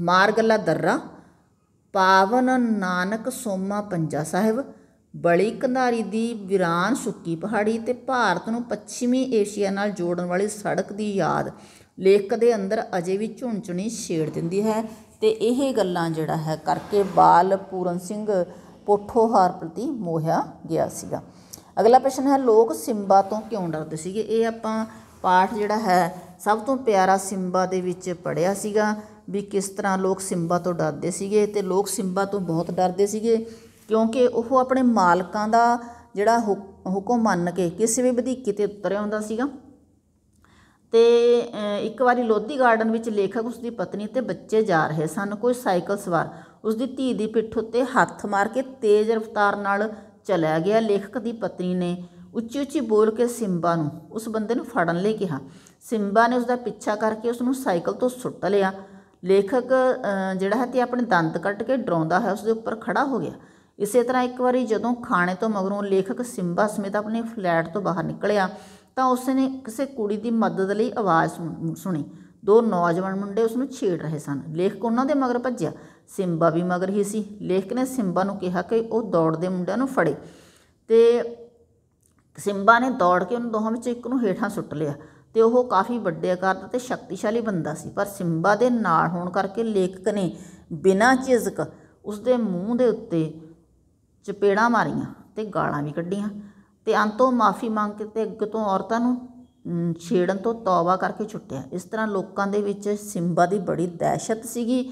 Speaker 1: ਮਾਰਗਲਾ ਦਰਰਾ ਪਾਵਨ ਨਾਨਕ ਸੋਮਾ ਪੰਜਾ ਸਾਹਿਬ ਬੜੀ ਕੰਧਾਰੀ ਦੀ ਵਿਰਾਨ ਸੁੱਕੀ ਪਹਾੜੀ ਤੇ ਭਾਰਤ ਨੂੰ ਪੱਛਮੀ ਏਸ਼ੀਆ ਨਾਲ ਜੋੜਨ ਵਾਲੀ ਸੜਕ ਦੀ ਯਾਦ ਲੇਖਕ ਦੇ ਅੰਦਰ ਅਜੇ ਵੀ ਝੁੰਝੁਣੀ ਛੇੜ ਦਿੰਦੀ ਹੈ ਤੇ ਇਹ ਗੱਲਾਂ ਜਿਹੜਾ ਹੈ ਕਰਕੇ ਬਾਲ ਪੂਰਨ ਸਿੰਘ ਪੋਠੋਹਾਰ ਪ੍ਰਤੀ ਮੋਹਿਆ ਗਿਆ ਸੀਗਾ ਅਗਲਾ ਪ੍ਰਸ਼ਨ ਹੈ ਲੋਕ ਸਿੰਬਾ ਤੋਂ ਕਿਉਂ ਡਰਦੇ ਸੀਗੇ ਇਹ ਆਪਾਂ ਪਾਠ ਜਿਹੜਾ ਹੈ ਸਭ ਤੋਂ ਪਿਆਰਾ ਸਿੰਬਾ ਦੇ ਵਿੱਚ ਪੜਿਆ ਸੀਗਾ ਵੀ ਕਿਸ ਤਰ੍ਹਾਂ ਲੋਕ ਸਿੰਬਾ ਤੋਂ ਡਰਦੇ ਸੀਗੇ ਤੇ ਲੋਕ ਸਿੰਬਾ ਤੋਂ ਬਹੁਤ ਡਰਦੇ ਸੀਗੇ ਕਿਉਂਕਿ ਉਹ ਆਪਣੇ ਮਾਲਕਾਂ ਦਾ ਜਿਹੜਾ ਹੁਕਮ ਮੰਨ ਕੇ ਕਿਸੇ ਵੀ ਵਧੀਕੀ ਤੇ ਉਤਰ ਆਉਂਦਾ ਸੀਗਾ ਤੇ ਇੱਕ ਵਾਰੀ ਲੋਧੀ ਗਾਰਡਨ ਵਿੱਚ ਲੇਖਕ ਉਸ ਦੀ ਪਤਨੀ ਤੇ ਬੱਚੇ ਜਾ ਰਹੇ ਸਨ ਕੋਈ ਸਾਈਕਲ ਸਵਾਰ ਉਸ ਦੀ ਧੀ ਦੀ ਪਿੱਠ ਉੱਤੇ ਹੱਥ ਮਾਰ ਕੇ ਤੇਜ਼ ਰਫ਼ਤਾਰ ਨਾਲ ਚਲਾ ਗਿਆ ਲੇਖਕ ਦੀ ਪਤਨੀ ਨੇ ਉੱਚੀ ਉੱਚੀ ਬੋਲ ਕੇ ਸਿੰਬਾ ਨੂੰ ਉਸ ਬੰਦੇ ਨੂੰ ਫੜਨ ਲਈ ਕਿਹਾ ਸਿੰਬਾ ਨੇ ਉਸ ਦਾ ਪਿੱਛਾ ਕਰਕੇ ਉਸ ਨੂੰ ਸਾਈਕਲ ਤੋਂ ਸੁੱਟ ਲਿਆ ਲੇਖਕ ਜਿਹੜਾ ਹੈ ਤੇ ਆਪਣੇ ਦੰਦ ਕੱਟ ਕੇ ਡਰਾਉਂਦਾ ਹੈ ਉਸ ਦੇ ਉੱਪਰ ਖੜਾ ਹੋ ਗਿਆ ਇਸੇ ਤਰ੍ਹਾਂ ਇੱਕ ਵਾਰੀ ਜਦੋਂ ਖਾਣੇ ਤੋਂ ਮਗਰੋਂ ਲੇਖਕ ਸਿੰਬਾ ਸਮੇਤ ਆਪਣੇ ਫਲੈਟ ਤੋਂ ਬਾਹਰ ਨਿਕਲਿਆ ਤਾਂ ਉਸਨੇ ਕਿਸੇ ਕੁੜੀ ਦੀ ਮਦਦ ਲਈ ਆਵਾਜ਼ ਸੁਣੀ ਦੋ ਨੌਜਵਾਨ ਮੁੰਡੇ ਉਸ ਨੂੰ ਛੇੜ ਰਹੇ ਸਨ ਲੇਖਕ ਉਹਨਾਂ ਦੇ ਮਗਰ ਭੱਜਿਆ ਸਿੰਬਾ ਵੀ ਮਗਰ ਹੀ ਸੀ ਲੇਖਕ ਨੇ ਸਿੰਬਾ ਨੂੰ ਕਿਹਾ ਕਿ ਉਹ ਦੌੜਦੇ ਮੁੰਡਿਆਂ ਨੂੰ ਫੜੇ ਤੇ ਸਿੰਬਾ ਨੇ ਦੌੜ ਕੇ ਉਹਨਾਂ ਦੋਹਾਂ ਵਿੱਚੋਂ ਇੱਕ ਨੂੰ ਹੇਠਾਂ ਸੁੱਟ ਲਿਆ ਤੇ ਉਹ ਕਾਫੀ ਵੱਡੇ ਆਕਾਰ ਦਾ ਤੇ ਸ਼ਕਤੀਸ਼ਾਲੀ ਬੰਦਾ ਸੀ ਪਰ ਸਿੰਬਾ ਦੇ ਨਾਲ ਹੋਣ ਕਰਕੇ ਲੇਖਕ ਨੇ ਬਿਨਾਂ ਝਿਜਕ ਉਸ ਦੇ ਮੂੰਹ ਦੇ ਉੱਤੇ ਚਪੇੜਾਂ ਮਾਰੀਆਂ ਤੇ ਗਾਲਾਂ ਵੀ ਕੱਢੀਆਂ ਤੇ ਅੰਤੋਂ ਮਾਫੀ ਮੰਗ ਕੇ ਤੇ ਅੱਗ ਤੋਂ ਔਰਤਾਂ ਨੂੰ ਛੇੜਨ ਤੋਂ ਤੌਬਾ ਕਰਕੇ ਛੁੱਟਿਆ ਇਸ ਤਰ੍ਹਾਂ ਲੋਕਾਂ ਦੇ ਵਿੱਚ ਸਿੰਬਾ ਦੀ ਬੜੀ ਦਹਿਸ਼ਤ ਸੀਗੀ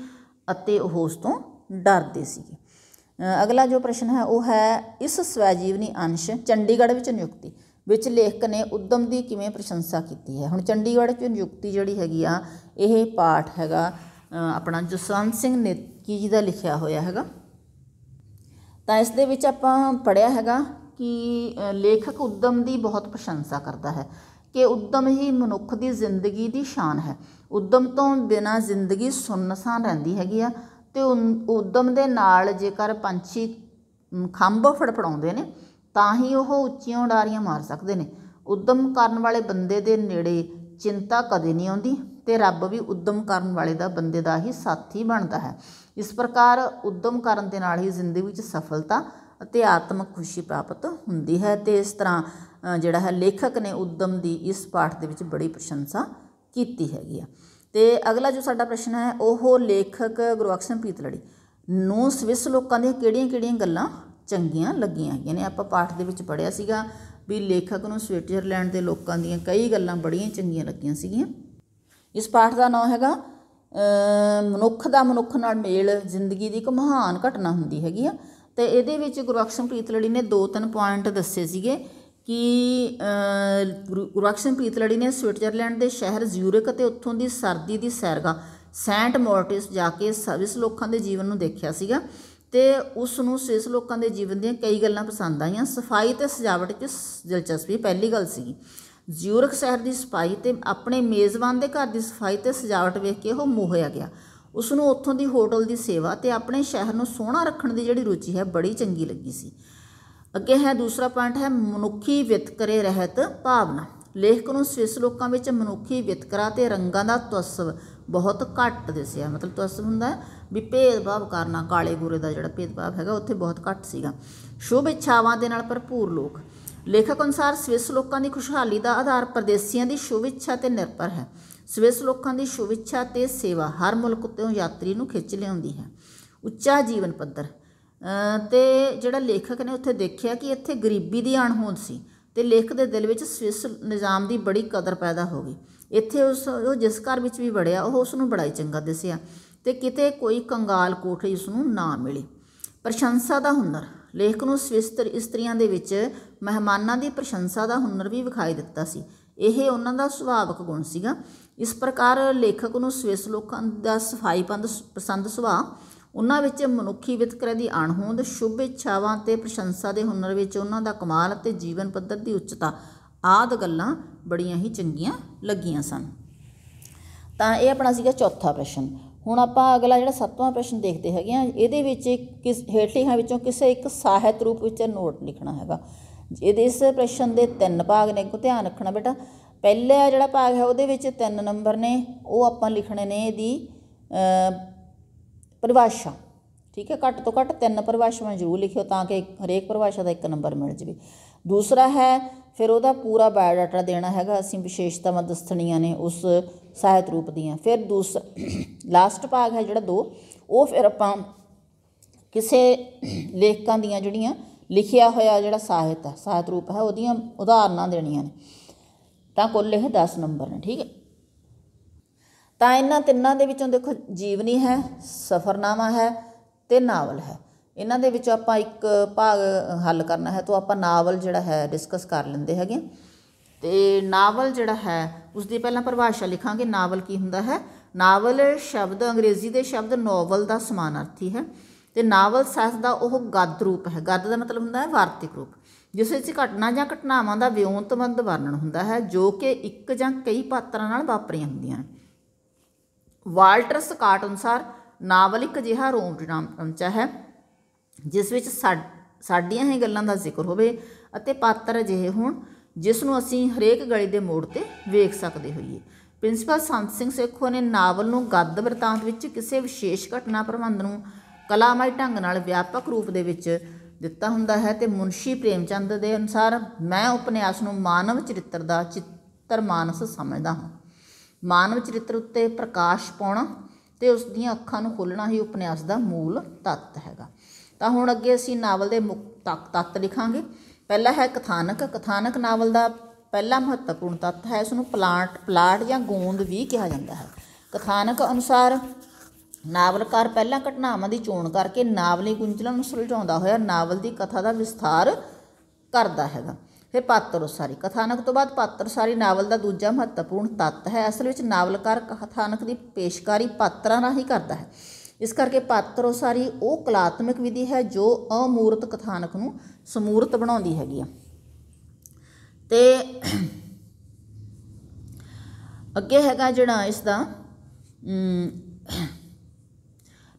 Speaker 1: ਅਤੇ ਉਹ ਉਸ ਤੋਂ ਡਰਦੇ ਸੀਗੇ ਅਗਲਾ ਜੋ ਪ੍ਰਸ਼ਨ ਹੈ ਉਹ ਹੈ ਇਸ ਸਵੈਜੀਵਨੀ ਅੰਸ਼ ਚੰਡੀਗੜ੍ਹ ਵਿੱਚ ਨਿਯੁਕਤੀ ਵਿੱਚ ਲੇਖਕ ਨੇ ਉਦਮ ਦੀ ਕਿਵੇਂ ਪ੍ਰਸ਼ੰਸਾ ਕੀਤੀ ਹੈ ਹੁਣ ਚੰਡੀਗੜ੍ਹ ਵਿੱਚ ਨਿਯੁਕਤੀ ਜਿਹੜੀ ਹੈਗੀ ਆ ਇਹ ਪਾਠ ਹੈਗਾ ਆਪਣਾ ਜਸਵੰਤ ਸਿੰਘ ਨੇਕੀ ਜੀ ਦਾ ਲਿਖਿਆ ਹੋਇਆ ਹੈਗਾ ਤਾਂ ਇਸ ਦੇ ਵਿੱਚ ਆਪਾਂ ਪੜਿਆ ਹੈਗਾ ਕਿ ਲੇਖਕ ਉਦਮ ਦੀ ਬਹੁਤ ਪ੍ਰਸ਼ੰਸਾ ਕਰਦਾ ਹੈ ਕਿ ਉਦਮ ਹੀ ਮਨੁੱਖ ਦੀ ਜ਼ਿੰਦਗੀ ਦੀ ਸ਼ਾਨ ਹੈ ਉਦਮ ਤੋਂ ਬਿਨਾ ਜ਼ਿੰਦਗੀ ਸੁੰਨਸਾਨ ਰਹਿੰਦੀ ਹੈਗੀ ਆ ਤੇ ਉਦਮ ਦੇ ਨਾਲ ਜੇਕਰ ਪੰਛੀ ਖੰਭ ਫੜਫੜਾਉਂਦੇ ਨੇ ਤਾਂ ਹੀ ਉਹ ਉੱਚੀਆਂ ਉਡਾਰੀਆਂ ਮਾਰ ਸਕਦੇ ਨੇ ਉਦਮ ਕਰਨ ਵਾਲੇ ਬੰਦੇ ਦੇ ਨੇੜੇ ਚਿੰਤਾ ਕਦੇ ਨਹੀਂ ਆਉਂਦੀ ਤੇ ਰੱਬ ਵੀ ਉਦਮ ਕਰਨ ਵਾਲੇ ਦਾ ਬੰਦੇ ਦਾ ਹੀ ਸਾਥੀ ਬਣਦਾ ਹੈ ਇਸ ਪ੍ਰਕਾਰ ਉਦਮ ਕਰਨ ਦੇ ਨਾਲ ਹੀ ਜ਼ਿੰਦਗੀ ਵਿੱਚ ਸਫਲਤਾ ਅਤੇ ਆਤਮਿਕ ਖੁਸ਼ੀ ਪ੍ਰਾਪਤ ਹੁੰਦੀ ਹੈ ਤੇ ਇਸ ਤਰ੍ਹਾਂ ਜਿਹੜਾ ਹੈ ਲੇਖਕ ਨੇ ਉਦਮ ਦੀ ਇਸ ਪਾਠ ਦੇ ਵਿੱਚ ਬੜੀ ਪ੍ਰਸ਼ੰਸਾ ਕੀਤੀ ਹੈਗੀ ਆ ਤੇ ਅਗਲਾ ਜੋ ਸਾਡਾ ਪ੍ਰਸ਼ਨ ਹੈ ਉਹ ਲੇਖਕ ਗੁਰਵਕਸ਼ਨ ਪੀਤਲੜੀ ਨੂੰ ਸਵਿਸ ਲੋਕਾਂ ਦੀਆਂ ਕਿਹੜੀਆਂ-ਕਿਹੜੀਆਂ ਗੱਲਾਂ ਚੰਗੀਆਂ ਲੱਗੀਆਂ ਹੈਗੀਆਂ ਨੇ ਆਪਾਂ ਪਾਠ ਦੇ ਵਿੱਚ ਪੜਿਆ ਸੀਗਾ ਵੀ ਲੇਖਕ ਨੂੰ ਸਵਿਟਜ਼ਰਲੈਂਡ ਦੇ ਲੋਕਾਂ ਦੀਆਂ ਕਈ ਗੱਲਾਂ ਬੜੀਆਂ ਚੰਗੀਆਂ ਲੱਗੀਆਂ ਸੀਗੀਆਂ ਇਸ ਪਾਠ ਦਾ ਨਾਮ ਹੈਗਾ ਮਨੁੱਖ ਦਾ ਮਨੁੱਖ ਨਾਲ ਮੇਲ ਜ਼ਿੰਦਗੀ ਦੀ ਇੱਕ ਮਹਾਨ ਘਟਨਾ ਹੁੰਦੀ ਹੈਗੀ ਆ ਤੇ ਇਹਦੇ ਵਿੱਚ ਗੁਰਬਖਸ਼ਪ੍ਰੀਤ ਲੜੀ ਨੇ ਦੋ ਤਿੰਨ ਪੁਆਇੰਟ ਦੱਸੇ ਸੀਗੇ ਕਿ ਗੁਰਬਖਸ਼ਪ੍ਰੀਤ ਲੜੀ ਨੇ ਸਵਿਟਜ਼ਰਲੈਂਡ ਦੇ ਸ਼ਹਿਰ ਜ਼ਿਊਰਿਕ ਅਤੇ ਉੱਥੋਂ ਦੀ ਸਰਦੀ ਦੀ ਸੈਰਗਾ ਸੈਂਟ ਮੋਰਟਿਸ ਜਾ ਕੇ ਸਰਵਿਸ ਲੋਕਾਂ ਦੇ ਜੀਵਨ ਨੂੰ ਦੇਖਿਆ ਸੀਗਾ ਤੇ ਉਸ ਨੂੰ ਸਿਸ ਲੋਕਾਂ ਦੇ ਜੀਵਨ ਦੀਆਂ ਕਈ ਗੱਲਾਂ ਪਸੰਦ ਆਈਆਂ ਸਫਾਈ ਤੇ ਸਜਾਵਟ 'ਚ ਦਿਲਚਸਪੀ ਪਹਿਲੀ ਗੱਲ ਸੀ ਜ਼ਿਊਰਖ ਸ਼ਹਿਰ ਦੀ ਸਫਾਈ ਤੇ ਆਪਣੇ ਮੇਜ਼ਬਾਨ ਦੇ ਘਰ ਦੀ ਸਫਾਈ ਤੇ ਸਜਾਵਟ ਵੇਖ ਕੇ ਉਹ ਮੋਹਿਆ ਗਿਆ ਉਸ ਨੂੰ ਉੱਥੋਂ ਦੀ ਹੋਟਲ ਦੀ ਸੇਵਾ ਤੇ ਆਪਣੇ ਸ਼ਹਿਰ ਨੂੰ ਸੋਹਣਾ ਰੱਖਣ ਦੀ ਜਿਹੜੀ ਰੁਚੀ ਹੈ ਬੜੀ ਚੰਗੀ ਲੱਗੀ ਸੀ ਅੱਗੇ ਹੈ ਦੂਸਰਾ ਪੁਆਇੰਟ ਹੈ ਮਨੁੱਖੀ ਵਿਤਕਰੇ ਰਹਿਤ ਭਾਵਨਾ ਲੇਖਕ ਨੂੰ ਸਵਿਸ ਲੋਕਾਂ ਵਿੱਚ ਮਨੁੱਖੀ ਵਿਤਕਰਾ ਤੇ ਰੰਗਾਂ ਦਾ ਤਸਵ ਬਹੁਤ ਘੱਟ ਦਿਸਿਆ ਮਤਲਬ ਤੁਸ ਹੁੰਦਾ ਵੀ ਭੇਦਭਾਵ ਕਰਨਾ ਕਾਲੇ ਗੋਰੇ ਦਾ ਜਿਹੜਾ ਭੇਦਭਾਵ ਹੈਗਾ ਉੱਥੇ ਬਹੁਤ ਘੱਟ ਸੀਗਾ ਸ਼ੁਭ ਇੱਛਾਵਾਂ ਦੇ ਨਾਲ ਭਰਪੂਰ ਲੋਕ ਲੇਖਕ ਅਨੁਸਾਰ ਸਵਿਸ ਲੋਕਾਂ ਦੀ ਖੁਸ਼ਹਾਲੀ ਦਾ ਆਧਾਰ ਪਰਦੇਸੀਆਂ ਦੀ ਸ਼ੁਭ ਇੱਛਾ ਤੇ ਨਿਰਭਰ ਹੈ ਸਵਿਸ ਲੋਕਾਂ ਦੀ ਸ਼ੁਭ ਇੱਛਾ ਤੇ ਸੇਵਾ ਹਰ ਮੁਲਕ ਤੋਂ ਯਾਤਰੀ ਨੂੰ ਖਿੱਚ ਲਿਆਉਂਦੀ ਹੈ ਉੱਚਾ ਜੀਵਨ ਪੱਧਰ ਤੇ ਜਿਹੜਾ ਲੇਖਕ ਨੇ ਉੱਥੇ ਦੇਖਿਆ ਕਿ ਇੱਥੇ ਗਰੀਬੀ ਦੀ ਅਣਹੋਂਦ ਸੀ ਤੇ ਲੇਖਕ ਦੇ ਦਿਲ ਵਿੱਚ ਸਵਿਸ ਨਿਜ਼ਾਮ ਦੀ ਬੜੀ ਕਦਰ ਪੈਦਾ ਹੋ ਗਈ ਇੱਥੇ ਉਸ ਉਹ ਜਿਸ ਘਰ ਵਿੱਚ ਵੀ ਵੜਿਆ ਉਹ ਉਸ ਨੂੰ ਬੜਾ ਹੀ ਚੰਗਾ ਦਿਸਿਆ ਤੇ ਕਿਤੇ ਕੋਈ ਕੰਗਾਲ ਕੋਠੀ ਉਸ ਨੂੰ ਨਾ ਮਿਲੀ ਪ੍ਰਸ਼ੰਸਾ ਦਾ ਹੁਨਰ ਲੇਖਕ ਨੂੰ ਸਵਿਸਤਰ ਇਸਤਰੀਆਂ ਦੇ ਵਿੱਚ ਮਹਿਮਾਨਾਂ ਦੀ ਪ੍ਰਸ਼ੰਸਾ ਦਾ ਹੁਨਰ ਵੀ ਵਿਖਾਈ ਦਿੱਤਾ ਸੀ ਇਹ ਉਹਨਾਂ ਦਾ ਸੁਭਾਵਕ ਗੁਣ ਸੀਗਾ ਇਸ ਪ੍ਰਕਾਰ ਲੇਖਕ ਨੂੰ ਸਵਿਸ ਲੋਕਾਂ ਦਾ ਸਫਾਈਪੰਦ ਪਸੰਦ ਸੁਭਾਅ ਉਹਨਾਂ ਵਿੱਚ ਮਨੁੱਖੀ ਵਿਤਕਰੇ ਦੀ ਅਣਹੋਂਦ ਸ਼ੁਭ ਇੱਛਾਵਾਂ ਤੇ ਪ੍ਰਸ਼ੰਸਾ ਦੇ ਹੁਨਰ ਵਿੱਚ ਉਹਨਾਂ ਦਾ ਕਮਾਲ ਅਤੇ ਜੀਵਨ ਪੱਧਰ ਦੀ ਉੱਚਤਾ ਆਦ ਗੱਲਾਂ ਬੜੀਆਂ ਹੀ ਚੰਗੀਆਂ ਲੱਗੀਆਂ ਸਨ ਤਾਂ ਇਹ ਆਪਣਾ ਸੀਗਾ ਚੌਥਾ ਪ੍ਰਸ਼ਨ ਹੁਣ ਆਪਾਂ ਅਗਲਾ ਜਿਹੜਾ ਸੱਤਵਾਂ ਪ੍ਰਸ਼ਨ ਦੇਖਦੇ ਹੈਗੇ ਆ ਇਹਦੇ ਵਿੱਚ ਕਿਸ ਹੇਠਲੀਆਂ ਵਿੱਚੋਂ ਕਿਸੇ ਇੱਕ ਸਾਹਿਤ ਰੂਪ ਵਿੱਚ ਨੋਟ ਲਿਖਣਾ ਹੈਗਾ ਇਹਦੇ ਇਸ ਪ੍ਰਸ਼ਨ ਦੇ ਤਿੰਨ ਭਾਗ ਨੇ ਕੋ ਧਿਆਨ ਰੱਖਣਾ ਬੇਟਾ ਪਹਿਲਾ ਜਿਹੜਾ ਭਾਗ ਹੈ ਉਹਦੇ ਵਿੱਚ ਤਿੰਨ ਨੰਬਰ ਨੇ ਉਹ ਆਪਾਂ ਲਿਖਣੇ ਨੇ ਇਹਦੀ ਪਰਿਭਾਸ਼ਾ ਠੀਕ ਹੈ ਘੱਟ ਤੋਂ ਘੱਟ ਤਿੰਨ ਪਰਿਭਾਸ਼ਾਵਾਂ ਜ਼ਰੂਰ ਲਿਖਿਓ ਤਾਂ ਕਿ ਹਰੇਕ ਪਰਿਭਾਸ਼ਾ ਦਾ ਇੱਕ ਨੰਬਰ ਮਿਲ ਜਵੇ ਦੂਸਰਾ ਹੈ ਫਿਰ ਉਹਦਾ ਪੂਰਾ ਬਾਇਓਡਾਟਾ ਦੇਣਾ ਹੈਗਾ ਅਸੀਂ ਵਿਸ਼ੇਸ਼ਤਾਵਾਂ ਦੱਸਣੀਆਂ ਨੇ ਉਸ ਸਾਹਿਤ ਰੂਪ ਦੀਆਂ ਫਿਰ ਦੂਸਰਾ ਲਾਸਟ ਭਾਗ ਹੈ ਜਿਹੜਾ ਦੋ ਉਹ ਫਿਰ ਆਪਾਂ ਕਿਸੇ ਲੇਖਕਾਂ ਦੀਆਂ ਜਿਹੜੀਆਂ ਲਿਖਿਆ ਹੋਇਆ ਜਿਹੜਾ ਸਾਹਿਤ ਹੈ ਸਾਹਿਤ ਰੂਪ ਹੈ ਉਹਦੀਆਂ ਉਦਾਹਰਨਾਂ ਦੇਣੀਆਂ ਨੇ ਤਾਂ ਕੁੱਲ ਇਹ 10 ਨੰਬਰ ਨੇ ਠੀਕ ਹੈ ਤਾਂ ਇਹਨਾਂ ਤਿੰਨਾਂ ਦੇ ਵਿੱਚੋਂ ਦੇਖੋ ਜੀਵਨੀ ਹੈ ਸਫਰਨਾਮਾ ਹੈ ਤੇ ਨਾਵਲ ਹੈ ਇਹਨਾਂ ਦੇ ਵਿੱਚ ਆਪਾਂ ਇੱਕ ਭਾਗ ਹੱਲ ਕਰਨਾ ਹੈ ਤਾਂ ਆਪਾਂ ਨਾਵਲ ਜਿਹੜਾ ਹੈ ਡਿਸਕਸ ਕਰ ਲੈਂਦੇ ਹੈਗੇ ਤੇ ਨਾਵਲ ਜਿਹੜਾ ਹੈ ਉਸ ਦੀ ਪਹਿਲਾਂ ਪਰਿਭਾਸ਼ਾ ਲਿਖਾਂਗੇ ਨਾਵਲ ਕੀ ਹੁੰਦਾ ਹੈ ਨਾਵਲ ਸ਼ਬਦ ਅੰਗਰੇਜ਼ੀ ਦੇ ਸ਼ਬਦ ਨੋਵਲ ਦਾ ਸਮਾਨਾਰਥੀ ਹੈ ਤੇ ਨਾਵਲ ਸਾਹਿਤ ਦਾ ਉਹ ਗਦ ਰੂਪ ਹੈ ਗਦ ਦਾ ਮਤਲਬ ਹੁੰਦਾ ਹੈ ਵਾਰਤਿਕ ਰੂਪ ਜਿਸ ਵਿੱਚ ਘਟਨਾ ਜਾਂ ਘਟਨਾਵਾਂ ਦਾ ਵਿਉਂਤਮੰਦ ਵਰਣਨ ਹੁੰਦਾ ਹੈ ਜੋ ਕਿ ਇੱਕ ਜਾਂ ਕਈ ਪਾਤਰਾਂ ਨਾਲ ਵਾਪਰੀਆਂ ਹੁੰਦੀਆਂ ਹਨ ਵਾਲਟਰ ਸਕਾਟ ਅਨੁਸਾਰ ਨਾਵਲ ਇੱਕ ਅਜਿਹਾ ਰੋਮ ਪੰਚਾ ਹੈ ਜਿਸ ਵਿੱਚ ਸਾਡੀਆਂ ਹੀ ਗੱਲਾਂ ਦਾ ਜ਼ਿਕਰ ਹੋਵੇ ਅਤੇ ਪਾਤਰ ਅਜਿਹੇ ਹੋਣ ਜਿਸ ਨੂੰ ਅਸੀਂ ਹਰੇਕ ਗਲੀ ਦੇ ਮੋੜ ਤੇ ਵੇਖ ਸਕਦੇ ਹੋਈਏ ਪ੍ਰਿੰਸੀਪਲ ਸੰਤ ਸਿੰਘ ਸੇਖੋ ਨੇ ਨਾਵਲ ਨੂੰ ਗੱਦ ਵਰਤਾਂਤ ਵਿੱਚ ਕਿਸੇ ਵਿਸ਼ੇਸ਼ ਘਟਨਾ ਪ੍ਰਬੰਧ ਨੂੰ ਕਲਾਮਈ ਢੰਗ ਨਾਲ ਵਿਆਪਕ ਰੂਪ ਦੇ ਵਿੱਚ ਦਿੱਤਾ ਹੁੰਦਾ ਹੈ ਤੇ ਮੁਨਸ਼ੀ ਪ੍ਰੇਮਚੰਦ ਦੇ ਅਨੁਸਾਰ ਮੈਂ ਉਪਨਿਆਸ ਨੂੰ ਮਾਨਵ ਚਰਿੱਤਰ ਦਾ ਚਿੱਤਰ ਮਾਨਸ ਸਮਝਦਾ ਹਾਂ ਮਾਨਵ ਚਰਿੱਤਰ ਉੱਤੇ ਪ੍ਰਕਾਸ਼ ਪਾਉਣਾ ਤੇ ਉਸ ਦੀਆਂ ਅੱਖਾਂ ਨੂੰ ਖੋਲਣਾ ਹੀ ਉਪਨਿਆਸ ਦਾ ਮੂਲ ਤੱਤ ਹੈਗਾ ਤਾਂ ਹੁਣ ਅੱਗੇ ਅਸੀਂ ਨਾਵਲ ਦੇ ਮੁੱਖ ਤੱਤ ਲਿਖਾਂਗੇ ਪਹਿਲਾ ਹੈ ਕਥਾਨਕ ਕਥਾਨਕ ਨਾਵਲ ਦਾ ਪਹਿਲਾ ਮਹੱਤਵਪੂਰਨ ਤੱਤ ਹੈ ਇਸ ਨੂੰ ਪਲਾਟ ਪਲਾਟ ਜਾਂ ਗੂੰਦ ਵੀ ਕਿਹਾ ਜਾਂਦਾ ਹੈ ਕਥਾਨਕ ਅਨੁਸਾਰ ਨਾਵਲਕਾਰ ਪਹਿਲਾਂ ਘਟਨਾਵਾਂ ਦੀ ਚੋਣ ਕਰਕੇ ਨਾਵਲੀ ਗੁੰਝਲਾਂ ਨੂੰ ਸੁਲਝਾਉਂਦਾ ਹੋਇਆ ਨਾਵਲ ਦੀ ਕਥਾ ਦਾ ਵਿਸਥਾਰ ਕਰਦਾ ਹੈਗਾ ਫਿਰ ਪਾਤਰ ਉਸਾਰੀ ਕਥਾਨਕ ਤੋਂ ਬਾਅਦ ਪਾਤਰ ਉਸਾਰੀ ਨਾਵਲ ਦਾ ਦੂਜਾ ਮਹੱਤਵਪੂਰਨ ਤੱਤ ਹੈ ਅਸਲ ਵਿੱਚ ਨਾਵਲਕਾਰ ਕਥਾਨਕ ਦੀ ਪੇਸ਼ਕਾਰੀ ਪਾਤਰਾਂ ਰਾਹੀਂ ਕਰਦਾ ਹੈ ਇਸ ਕਰਕੇ ਪਾਤਰ ਉਸਾਰੀ ਉਹ ਕਲਾਤਮਕ ਵਿਧੀ ਹੈ ਜੋ ਅਮੂਰਤ ਕਥਾਨਕ ਨੂੰ ਸਮੂਰਤ ਬਣਾਉਂਦੀ ਹੈਗੀ ਆ ਤੇ ਅੱਗੇ ਹੈਗਾ ਜਿਹੜਾ ਇਸ ਦਾ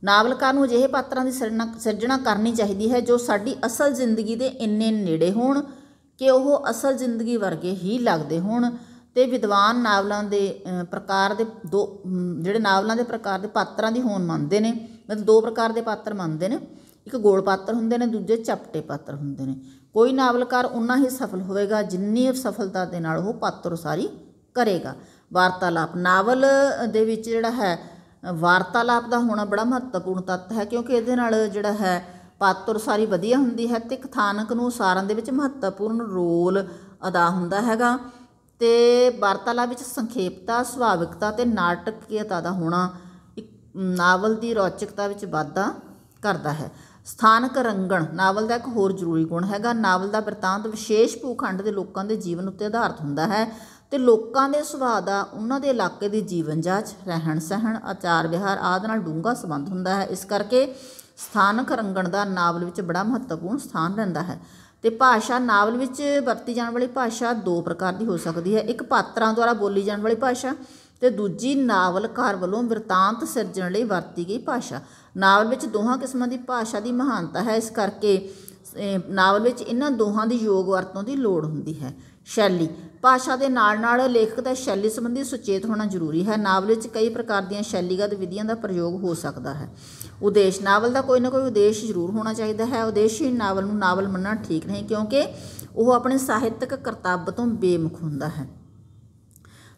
Speaker 1: ਨਾਵਲਕਾਰ ਨੂੰ ਅਜਿਹੇ ਪਾਤਰਾਂ ਦੀ ਸਿਰਜਣਾ ਕਰਨੀ ਚਾਹੀਦੀ ਹੈ ਜੋ ਸਾਡੀ ਅਸਲ ਜ਼ਿੰਦਗੀ ਦੇ ਇੰਨੇ ਨੇੜੇ ਹੋਣ ਕਿ ਉਹ ਅਸਲ ਜ਼ਿੰਦਗੀ ਵਰਗੇ ਹੀ ਲੱਗਦੇ ਹੋਣ ਤੇ ਵਿਦਵਾਨ ਨਾਵਲਾਂ ਦੇ ਪ੍ਰਕਾਰ ਦੇ ਦੋ ਜਿਹੜੇ ਨਾਵਲਾਂ ਦੇ ਪ੍ਰਕਾਰ ਦੇ ਪਾਤਰਾਂ ਦੀ ਹੋਣ ਮੰਨਦੇ ਨੇ ਮਤਲਬ ਦੋ ਪ੍ਰਕਾਰ ਦੇ ਪਾਤਰ ਮੰਨਦੇ ਨੇ ਇੱਕ ਗੋਲ ਪਾਤਰ ਹੁੰਦੇ ਨੇ ਦੂਜੇ ਚਪਟੇ ਪਾਤਰ ਹੁੰਦੇ ਨੇ ਕੋਈ ਨਾਵਲਕਾਰ ਉਨਾ ਹੀ ਸਫਲ ਹੋਵੇਗਾ ਜਿੰਨੀ ਸਫਲਤਾ ਦੇ ਨਾਲ ਉਹ ਪਾਤਰ ਸਾਰੀ ਕਰੇਗਾ ਵਾਰਤਾਲਾਪ ਨਾਵਲ ਦੇ ਵਿੱਚ ਜਿਹੜਾ ਹੈ ਵਾਰਤਾਲਾਪ ਦਾ ਹੋਣਾ ਬੜਾ ਮਹੱਤਵਪੂਰਨ ਤੱਤ ਹੈ ਕਿਉਂਕਿ ਇਹਦੇ ਨਾਲ ਜਿਹੜਾ ਹੈ ਪਾਤਰ ਸਾਰੀ ਵਧੀਆ ਹੁੰਦੀ ਹੈ ਤੇ ਕਥਾਨਕ ਨੂੰ ਸਾਰਨ ਦੇ ਵਿੱਚ ਮਹੱਤਵਪੂਰਨ ਰੋਲ ਅਦਾ ਹੁੰਦਾ ਹੈਗਾ ਤੇ ਵਾਰਤਾਲਾ ਵਿੱਚ ਸੰਖੇਪਤਾ ਸੁਭਾਵਿਕਤਾ ਤੇ ਨਾਟਕੀਅਤਾ ਦਾ ਹੋਣਾ ਇੱਕ ਨਾਵਲ ਦੀ ਰੌਚਕਤਾ ਵਿੱਚ ਵਾਧਾ ਕਰਦਾ ਹੈ ਸਥਾਨਕ ਰੰਗਣ ਨਾਵਲ ਦਾ ਇੱਕ ਹੋਰ ਜ਼ਰੂਰੀ ਗੁਣ ਹੈਗਾ ਨਾਵਲ ਦਾ ਵਰਤਾਂਤ ਵਿਸ਼ੇਸ਼ ਭੂਖੰਡ ਦੇ ਲੋਕਾਂ ਦੇ ਜੀਵਨ ਉੱਤੇ ਆਧਾਰਿਤ ਹੁੰਦਾ ਹੈ ਤੇ ਲੋਕਾਂ ਦੇ ਸੁਭਾਅ ਦਾ ਉਹਨਾਂ ਦੇ ਇਲਾਕੇ ਦੇ ਜੀਵਨ ਜਾਂਚ ਰਹਿਣ ਸਹਿਣ ਆਚਾਰ ਵਿਹਾਰ ਆਦਿ ਨਾਲ ਡੂੰਘਾ ਸੰਬੰਧ ਹੁੰਦਾ ਹੈ ਇਸ ਕਰਕੇ ਸਥਾਨਕ ਰੰਗਣ ਦਾ ਨਾਵਲ ਵਿੱਚ ਬੜਾ ਮਹੱਤਵਪੂਰਨ ਸਥਾਨ ਲੈਂਦਾ ਹੈ ਤੇ ਭਾਸ਼ਾ ਨਾਵਲ ਵਿੱਚ ਵਰਤੀ ਜਾਣ ਵਾਲੀ ਭਾਸ਼ਾ ਦੋ ਪ੍ਰਕਾਰ ਦੀ ਹੋ ਸਕਦੀ ਹੈ ਇੱਕ ਪਾਤਰਾਂ ਦੁਆਰਾ ਬੋਲੀ ਜਾਣ ਵਾਲੀ ਭਾਸ਼ਾ ਤੇ ਦੂਜੀ ਨਾਵਲਕਾਰ ਵੱਲੋਂ ਵਰਤਾਂਤ ਸਿਰਜਣ ਲਈ ਵਰਤੀ ਗਈ ਭਾਸ਼ਾ ਨਾਵਲ ਵਿੱਚ ਦੋਹਾਂ ਕਿਸਮਾਂ ਦੀ ਭਾਸ਼ਾ ਦੀ ਮਹਾਨਤਾ ਹੈ ਇਸ ਕਰਕੇ ਨਾਵਲ ਵਿੱਚ ਇਹਨਾਂ ਦੋਹਾਂ ਦੀ ਯੋਗ ਵਰਤੋਂ ਦੀ ਲੋੜ ਹੁੰਦੀ ਹੈ ਸ਼ੈਲੀ ਭਾਸ਼ਾ ਦੇ ਨਾਲ-ਨਾਲ ਲੇਖਕ ਦਾ ਸ਼ੈਲੀ ਸੰਬੰਧੀ ਸੁਚੇਤ ਹੋਣਾ ਜ਼ਰੂਰੀ ਹੈ ਨਾਵਲ ਵਿੱਚ ਕਈ ਪ੍ਰਕਾਰ ਦੀਆਂ ਸ਼ੈਲੀਗਤ ਵਿਧੀਆਂ ਦਾ ਪ੍ਰਯੋਗ ਹੋ ਸਕਦਾ ਹੈ ਉਦੇਸ਼ ਨਾਵਲ ਦਾ ਕੋਈ ਨਾ ਕੋਈ ਉਦੇਸ਼ ਜ਼ਰੂਰ ਹੋਣਾ ਚਾਹੀਦਾ ਹੈ ਉਦੇਸ਼ਹੀਣ ਨਾਵਲ ਨੂੰ ਨਾਵਲ ਮੰਨਣਾ ਠੀਕ ਨਹੀਂ ਕਿਉਂਕਿ ਉਹ ਆਪਣੇ ਸਾਹਿਤਕ ਕਰਤੱਵ ਤੋਂ ਬੇਮੁਖ ਹੁੰਦਾ ਹੈ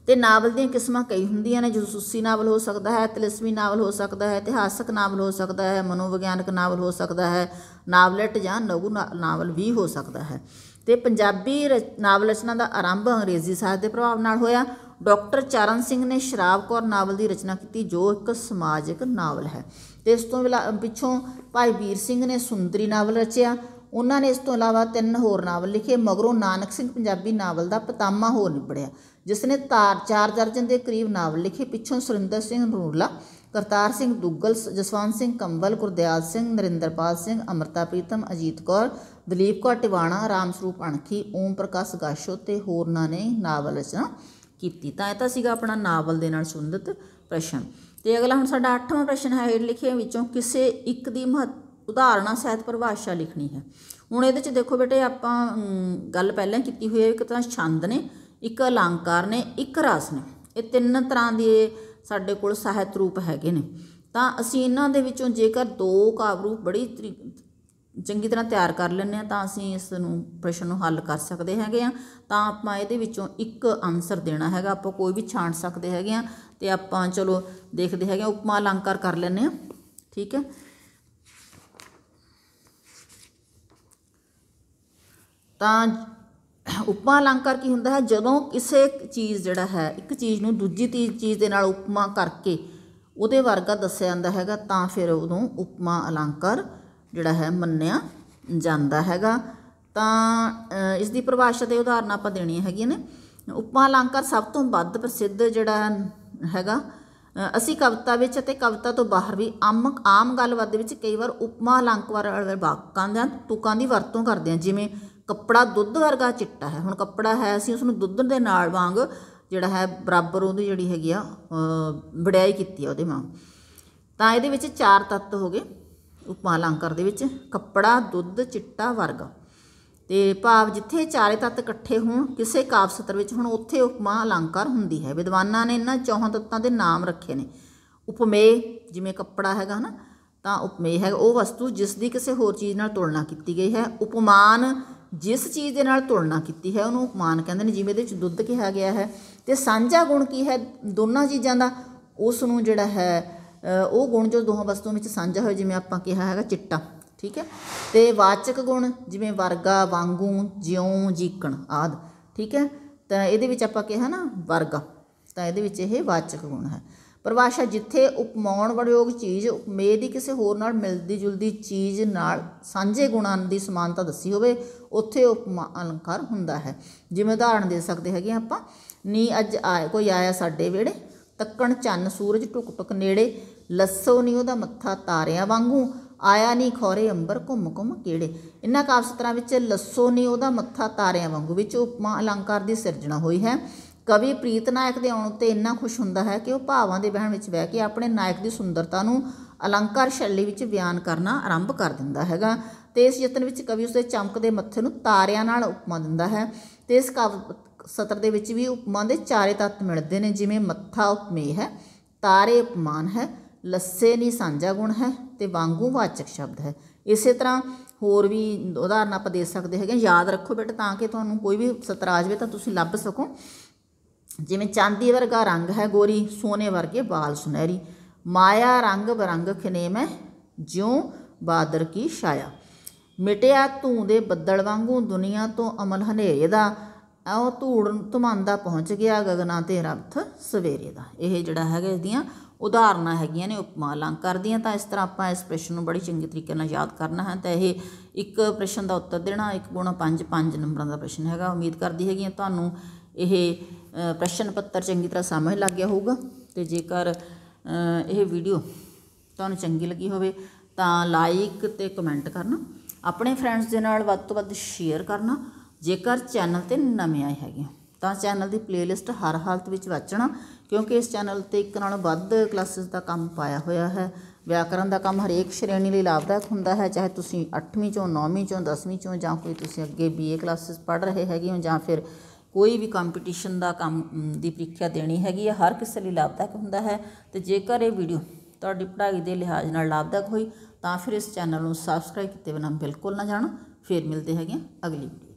Speaker 1: ਤੇ ਨਾਵਲ ਦੀਆਂ ਕਿਸਮਾਂ ਕਈ ਹੁੰਦੀਆਂ ਨੇ ਜਸੂਸੀ ਨਾਵਲ ਹੋ ਸਕਦਾ ਹੈ ਤਲਸਮੀ ਨਾਵਲ ਹੋ ਸਕਦਾ ਹੈ ਇਤਿਹਾਸਕ ਨਾਵਲ ਹੋ ਸਕਦਾ ਹੈ ਮਨੋਵਿਗਿਆਨਕ ਨਾਵਲ ਹੋ ਸਕਦਾ ਹੈ ਨਾਵਲਟ ਜਾਂ ਨਗੂ ਨਾਵਲ ਵੀ ਹੋ ਸਕਦਾ ਹੈ ਤੇ ਪੰਜਾਬੀ ਨਾਵਲ ਰਚਨਾ ਦਾ ਆਰੰਭ ਅੰਗਰੇਜ਼ੀ ਸਾਹਿਤ ਦੇ ਪ੍ਰਭਾਵ ਨਾਲ ਹੋਇਆ ਡਾਕਟਰ ਚਰਨ ਸਿੰਘ ਨੇ ਸ਼ਰਾਬ ਕੌਰ ਨਾਵਲ ਦੀ ਰਚਨਾ ਕੀਤੀ ਜੋ ਇੱਕ ਸਮਾਜਿਕ ਨਾਵਲ ਹੈ ਤੇ ਇਸ ਤੋਂ ਪਿੱਛੋਂ ਭਾਈ ਵੀਰ ਸਿੰਘ ਨੇ ਸੁੰਦਰੀ ਨਾਵਲ ਰਚਿਆ ਉਹਨਾਂ ਨੇ ਇਸ ਤੋਂ ਇਲਾਵਾ ਤਿੰਨ ਹੋਰ ਨਾਵਲ ਲਿਖੇ ਮਗਰੋਂ ਨਾਨਕ ਸਿੰਘ ਪੰਜਾਬੀ ਨਾਵਲ ਦਾ ਪਤਾਮਾ ਹੋ ਨਿਬੜਿਆ ਜਿਸ ਨੇ ਤਾਰ ਚਾਰ ਦਰਜਨ ਦੇ ਕਰੀਬ ਨਾਵਲ ਲਿਖੇ ਪਿੱਛੋਂ ਸੁਰਿੰਦਰ ਸਿੰਘ ਨੂਰਲਾ ਕਰਤਾਰ ਸਿੰਘ ਦੁੱਗਲ ਜਸਵੰਤ ਸਿੰਘ ਕੰਬਲ ਗੁਰਦਿਆਲ ਸਿੰਘ ਨਰਿੰਦਰਪਾਲ ਸਿੰਘ ਅਮਰਤਾ ਪ੍ਰੀਤਮ ਅਜੀਤ ਕੌਰ ਦਲੀਪ ਕੌਰ ਟਿਵਾਣਾ ਸਰੂਪ ਅਣਖੀ ਓਮ ਪ੍ਰਕਾਸ਼ ਗਾਸ਼ੋ ਤੇ ਹੋਰਨਾਂ ਨੇ ਨਾਵਲ ਰਚਨਾ ਕੀਤੀ ਤਾਂ ਇਹ ਤਾਂ ਸੀਗਾ ਆਪਣਾ ਨਾਵਲ ਦੇ ਨਾਲ ਸੰਬੰਧਿਤ ਪ੍ਰਸ਼ਨ ਤੇ ਅਗਲਾ ਹੁਣ ਸਾਡਾ 8ਵਾਂ ਪ੍ਰਸ਼ਨ ਹੈ ਹੇਠ ਲਿਖੇ ਵਿੱਚੋਂ ਕਿਸੇ ਇੱਕ ਦੀ ਉਦਾਹਰਣਾ ਸਹਿਤ ਪਰਿਭਾਸ਼ਾ ਲਿਖਣੀ ਹੈ ਹੁਣ ਇਹਦੇ ਚ ਦੇਖੋ ਬੇਟੇ ਆਪਾਂ ਗੱਲ ਪਹਿਲਾਂ ਕੀਤੀ ਹੋਈ ਹੈ ਇੱਕ ਤਾਂ ਛੰਦ ਨੇ ਇੱਕ ਅਲੰਕਾਰ ਨੇ ਇੱਕ ਰਸ ਨੇ ਇਹ ਤਿੰਨ ਤਰ੍ਹਾਂ ਦੇ ਸਾਡੇ ਕੋਲ ਸਹਾਇਤ ਰੂਪ ਹੈਗੇ ਨੇ ਤਾਂ ਅਸੀਂ ਇਹਨਾਂ ਦੇ ਵਿੱਚੋਂ ਜੇਕਰ ਦੋ ਕਾਵ ਰੂਪ ਬੜੀ ਚੰਗੀ ਤਰ੍ਹਾਂ ਤਿਆਰ ਕਰ ਲੈਂਦੇ ਆ ਤਾਂ ਅਸੀਂ ਇਸ ਨੂੰ ਪ੍ਰਸ਼ਨ ਨੂੰ ਹੱਲ ਕਰ ਸਕਦੇ ਹੈਗੇ ਆ ਤਾਂ ਆਪਾਂ ਇਹਦੇ ਵਿੱਚੋਂ ਇੱਕ ਆਨਸਰ ਦੇਣਾ ਹੈਗਾ ਆਪਾਂ ਕੋਈ ਵੀ ਛਾਂਟ ਸਕਦੇ ਹੈਗੇ ਆ ਤੇ ਆਪਾਂ ਚਲੋ ਦੇਖਦੇ ਹੈਗੇ ਉਪਮਾ ਅਲੰਕਾਰ ਕਰ ਲੈਂਦੇ ਆ ਠੀਕ ਹੈ ਤਾਂ ਉਪਮਾ ਅਲੰਕਾਰ ਕੀ ਹੁੰਦਾ ਹੈ ਜਦੋਂ ਕਿਸੇ ਚੀਜ਼ ਜਿਹੜਾ ਹੈ ਇੱਕ ਚੀਜ਼ ਨੂੰ ਦੂਜੀ ਤੀਜੀ ਚੀਜ਼ ਦੇ ਨਾਲ ਉਪਮਾ ਕਰਕੇ ਉਹਦੇ ਵਰਗਾ ਦੱਸਿਆ ਜਾਂਦਾ ਹੈਗਾ ਤਾਂ ਫਿਰ ਉਹਨੂੰ ਉਪਮਾ ਅਲੰਕਾਰ ਜਿਹੜਾ ਹੈ ਮੰਨਿਆ ਜਾਂਦਾ ਹੈਗਾ ਤਾਂ ਇਸ ਦੀ ਪਰਿਭਾਸ਼ਾ ਤੇ ਉਦਾਹਰਨ ਆਪਾਂ ਦੇਣੀ ਹੈਗੀਆਂ ਨੇ ਉਪਮਾ ਅਲੰਕਾਰ ਸਭ ਤੋਂ ਵੱਧ ਪ੍ਰਸਿੱਧ ਜਿਹੜਾ ਹੈਗਾ ਅਸੀਂ ਕਵਿਤਾ ਵਿੱਚ ਅਤੇ ਕਵਿਤਾ ਤੋਂ ਬਾਹਰ ਵੀ ਆਮ ਆਮ ਗੱਲਬਾਤ ਦੇ ਵਿੱਚ ਕਈ ਵਾਰ ਉਪਮਾ ਅਲੰਕਾਰ ਵਾਲੇ ਵਾਕਾਂ ਦਾ ਤੁਕਾਂ ਦੀ ਵਰਤੋਂ ਕਰਦੇ ਹਾਂ ਜਿਵੇਂ ਕੱਪੜਾ ਦੁੱਧ ਵਰਗਾ ਚਿੱਟਾ ਹੈ ਹੁਣ ਕੱਪੜਾ ਹੈ ਅਸੀਂ ਉਸ ਨੂੰ ਦੁੱਧ ਦੇ ਨਾਲ ਵਾਂਗ ਜਿਹੜਾ ਹੈ ਬਰਾਬਰ ਉਹਦੀ ਜਿਹੜੀ ਹੈਗੀ ਆ ਵਡਿਆਈ ਕੀਤੀ ਆ ਉਹਦੇ ਵਾਂਗ ਤਾਂ ਇਹਦੇ ਵਿੱਚ ਚਾਰ ਤੱਤ ਹੋ ਗਏ ਉਪਮਾ ਅਲੰਕਾਰ ਦੇ ਵਿੱਚ ਕੱਪੜਾ ਦੁੱਧ ਚਿੱਟਾ ਵਰਗਾ ਤੇ ਭਾਵ ਜਿੱਥੇ ਚਾਰੇ ਤੱਤ ਇਕੱਠੇ ਹੋਣ ਕਿਸੇ ਕਾਵਿ ਸਤਰ ਵਿੱਚ ਹੁਣ ਉੱਥੇ ਉਪਮਾ ਅਲੰਕਾਰ ਹੁੰਦੀ ਹੈ ਵਿਦਵਾਨਾਂ ਨੇ ਇਹਨਾਂ ਚੌਹਾਂ ਤੱਤਾਂ ਦੇ ਨਾਮ ਰੱਖੇ ਨੇ ਉਪਮੇ ਜਿਵੇਂ ਕੱਪੜਾ ਹੈਗਾ ਹਨਾ ਤਾਂ ਉਪਮੇ ਹੈ ਉਹ ਵਸਤੂ ਜਿਸ ਦੀ ਕਿਸੇ ਹੋਰ ਚੀਜ਼ ਨਾਲ ਤੁਲਨਾ ਕੀਤੀ ਗਈ ਹੈ ਉਪਮਾਨ ਜਿਸ ਚੀਜ਼ ਦੇ ਨਾਲ ਤੁਲਨਾ ਕੀਤੀ ਹੈ ਉਹਨੂੰ ਉਪਮਾਨ ਕਹਿੰਦੇ ਨੇ ਜਿਵੇਂ ਦੇ ਵਿੱਚ ਦੁੱਧ ਕਿਹਾ ਗਿਆ ਹੈ ਤੇ ਸਾਂਝਾ ਗੁਣ ਕੀ ਹੈ ਦੋਨਾਂ ਚੀਜ਼ਾਂ ਦਾ ਉਸ ਨੂੰ ਜਿਹੜਾ ਹੈ ਉਹ ਗੁਣ ਜੋ ਦੋਹਾਂ ਵਸਤੂਆਂ ਵਿੱਚ ਸਾਂਝਾ ਹੋਇਆ ਜਿਵੇਂ ਆਪਾਂ ਕਿਹਾ ਹੈਗਾ ਚਿੱਟਾ ਠੀਕ ਹੈ ਤੇ ਵਾਚਕ ਗੁਣ ਜਿਵੇਂ ਵਰਗਾ ਵਾਂਗੂ ਜਿਉਂ ਜੀਕਣ ਆਦ ਠੀਕ ਹੈ ਤਾਂ ਇਹਦੇ ਵਿੱਚ ਆਪਾਂ ਕਿਹਾ ਨਾ ਵਰਗਾ ਤਾਂ ਇਹਦੇ ਵਿੱਚ ਇਹ ਵਾਚਕ ਗੁਣ ਹੈ ਪਰਿਭਾਸ਼ਾ ਜਿੱਥੇ ਉਪਮਾਉਣ ਵਰਯੋਗ ਚੀਜ਼ ਉਪਮੇ ਦੀ ਕਿਸੇ ਹੋਰ ਨਾਲ ਮਿਲਦੀ ਜੁਲਦੀ ਚੀਜ਼ ਨਾਲ ਸਾਂਝੇ ਗੁਣਾਂ ਦੀ ਸਮਾਨਤਾ ਦੱਸੀ ਹੋਵੇ ਉੱਥੇ ਉਪਮਾ ਅਲੰਕਾਰ ਹੁੰਦਾ ਹੈ ਜਿਵੇਂ ਉਦਾਹਰਣ ਦੇ ਸਕਦੇ ਹੈਗੇ ਆਪਾਂ ਨੀ ਅੱਜ ਆਇਆ ਕੋਈ ਆਇਆ ਸਾਡੇ ਵੇੜੇ ਤੱਕਣ ਚੰਨ ਸੂਰਜ ਟੁਕ ਟੁਕ ਨੇੜੇ ਲੱਸੋ ਨੀ ਉਹਦਾ ਮੱਥਾ ਤਾਰਿਆਂ ਵਾਂਗੂ ਆਇਆ ਨਹੀਂ ਖੋਰੇ ਅੰਬਰ ਘੁੰਮ ਘੁੰਮ ਕਿਹੜੇ ਇਹਨਾਂ ਸਤਰਾਂ ਵਿੱਚ ਲੱਸੋ ਨਹੀਂ ਉਹਦਾ ਮੱਥਾ ਤਾਰਿਆਂ ਵਾਂਗੂ ਵਿੱਚ ਉਪਮਾ ਅਲੰਕਾਰ ਦੀ ਸਿਰਜਣਾ ਹੋਈ ਹੈ ਕਵੀ ਪ੍ਰੀਤ ਨਾਇਕ ਦੇ ਆਉਣ ਉੱਤੇ ਇੰਨਾ ਖੁਸ਼ ਹੁੰਦਾ ਹੈ ਕਿ ਉਹ ਭਾਵਾਂ ਦੇ ਵਹਿਣ ਵਿੱਚ ਬਹਿ ਕੇ ਆਪਣੇ ਨਾਇਕ ਦੀ ਸੁੰਦਰਤਾ ਨੂੰ ਅਲੰਕਾਰ ਸ਼ੈਲੀ ਵਿੱਚ ਬਿਆਨ ਕਰਨਾ ਆਰੰਭ ਕਰ ਦਿੰਦਾ ਹੈਗਾ ਤੇ ਇਸ ਯਤਨ ਵਿੱਚ ਕਵੀ ਉਸ ਦੇ ਚਮਕਦੇ ਮੱਥੇ ਨੂੰ ਤਾਰਿਆਂ ਨਾਲ ਉਪਮਾ ਦਿੰਦਾ ਹੈ ਤੇ ਇਸ ਕਵ ਸਤਰ ਦੇ ਵਿੱਚ ਵੀ ਉਪਮਾ ਦੇ ਚਾਰੇ ਤੱਤ ਮਿਲਦੇ ਨੇ ਜਿਵੇਂ ਮੱਥਾ ਉਪਮੇ ਹੈ ਤਾਰੇ ਉਪਮਾਨ ਹੈ ਲੱਸੇ ਨਹੀਂ ਸਾਂਝਾ ਗੁਣ ਹੈ ਤੇ ਵਾਂਗੂ ਵਾਚਕ ਸ਼ਬਦ ਹੈ ਇਸੇ ਤਰ੍ਹਾਂ ਹੋਰ ਵੀ ਉਦਾਹਰਨ ਆਪਾਂ ਦੇ ਸਕਦੇ ਹੈਗੇ ਯਾਦ ਰੱਖੋ ਬੇਟਾ ਤਾਂ ਕਿ ਤੁਹਾਨੂੰ ਕੋਈ ਵੀ ਸਤਰ ਆ ਜਾਵੇ ਤਾਂ ਤੁਸੀਂ ਲੱਭ ਸਕੋ ਜਿਵੇਂ ਚਾਂਦੀ ਵਰਗਾ ਰੰਗ ਹੈ ਗੋਰੀ ਸੋਨੇ ਵਰਗੇ ਬਾਲ ਸੁਨਹਿਰੀ ਮਾਇਆ ਰੰਗ ਬਰੰਗ ਖਨੇਮ ਹੈ ਜਿਉਂ ਬਾਦਰ ਕੀ ਛਾਇਆ ਮਿਟਿਆ ਧੂੰ ਦੇ ਬੱਦਲ ਵਾਂਗੂ ਦੁਨੀਆ ਤੋਂ ਅਮਲ ਹਨੇਰੇ ਦਾ ਐਉ ਧੂੜ ਧਮੰਦਾ ਪਹੁੰਚ ਗਿਆ ਗਗਨਾਂ ਤੇ ਰਬਥ ਸਵੇਰੇ ਦਾ ਇਹ ਜਿਹੜਾ ਹੈਗਾ ਇਹਦੀਆਂ ਉਦਾਹਰਨਾਂ ਹੈਗੀਆਂ ਨੇ ਉਪਮਾ ਅਲੰਕਾਰ ਦੀਆਂ ਤਾਂ ਇਸ ਤਰ੍ਹਾਂ ਆਪਾਂ ਇਸ ਪ੍ਰਸ਼ਨ ਨੂੰ ਬੜੀ ਚੰਗੇ ਤਰੀਕੇ ਨਾਲ ਯਾਦ ਕਰਨਾ ਹੈ ਤਾਂ ਇਹ ਇੱਕ ਪ੍ਰਸ਼ਨ ਦਾ ਉੱਤਰ ਦੇਣਾ 1 5 5 ਨੰਬਰਾਂ ਦਾ ਪ੍ਰਸ਼ਨ ਹੈਗਾ ਉਮੀਦ ਕਰਦੀ ਹੈਗੀਆਂ ਤੁਹਾਨੂੰ ਇਹ ਪ੍ਰਸ਼ਨ ਪੱਤਰ ਚੰਗੀ ਤਰ੍ਹਾਂ ਸਮਝ ਲੱਗ ਗਿਆ ਹੋਊਗਾ ਤੇ ਜੇਕਰ ਇਹ ਵੀਡੀਓ ਤੁਹਾਨੂੰ ਚੰਗੀ ਲੱਗੀ ਹੋਵੇ ਤਾਂ ਲਾਈਕ ਤੇ ਕਮੈਂਟ ਕਰਨਾ ਆਪਣੇ ਫਰੈਂਡਸ ਦੇ ਨਾਲ ਵੱਧ ਤੋਂ ਵੱਧ ਸ਼ੇਅਰ ਕਰਨਾ ਜੇਕਰ ਚੈਨਲ ਤੇ ਨਵੇਂ ਆਏ ਹੈਗੇ ਤਾਂ ਚੈਨਲ ਦੀ ਪਲੇਲਿਸਟ ਹਰ ਹਾਲਤ ਵਿੱਚ ਵਾਚਣਾ ਕਿਉਂਕਿ ਇਸ ਚੈਨਲ ਤੇ ਇੱਕ ਨਾਲੋਂ ਵੱਧ ਕਲਾਸਿਸ ਦਾ ਕੰਮ ਪਾਇਆ ਹੋਇਆ ਹੈ ਵਿਆਕਰਨ ਦਾ ਕੰਮ ਹਰੇਕ ਸ਼੍ਰੇਣੀ ਲਈ ਲਾਭਦਾਇਕ ਹੁੰਦਾ ਹੈ ਚਾਹੇ ਤੁਸੀਂ 8ਵੀਂ ਚੋਂ 9ਵੀਂ ਚੋਂ 10ਵੀਂ ਚੋਂ ਜਾਂ ਕੋਈ ਤੁਸੀਂ ਅੱਗੇ ਬੀਏ ਕਲਾਸਿਸ ਪੜ੍ਹ ਰਹੇ ਹੈਗੇ ਹੋ ਜਾਂ ਫਿਰ ਕੋਈ ਵੀ ਕੰਪੀਟੀਸ਼ਨ ਦਾ ਕੰਮ ਦੀ ਪ੍ਰੀਖਿਆ ਦੇਣੀ ਹੈਗੀ ਹੈ ਹਰ ਕਿਸੇ ਲਈ ਲਾਭਦਾਇਕ ਹੁੰਦਾ ਹੈ ਤੇ ਜੇਕਰ ਇਹ ਵੀਡੀਓ ਤੁਹਾਡੀ ਪੜ੍ਹਾਈ ਦੇ ਲਿਹਾਜ਼ ਨਾਲ ਲਾਭਦਾਇਕ ਹੋਈ ਤਾਂ ਫਿਰ ਇਸ ਚੈਨਲ ਨੂੰ ਸਬਸਕ੍ਰਾਈਬ ਕੀਤੇ ਬਿਨਾਂ ਬਿਲਕੁਲ ਨਾ ਜਾਣਾ ਫਿਰ ਮਿਲਦੇ ਹੈਗੇ ਅਗਲੀ ਵੀਡੀਓ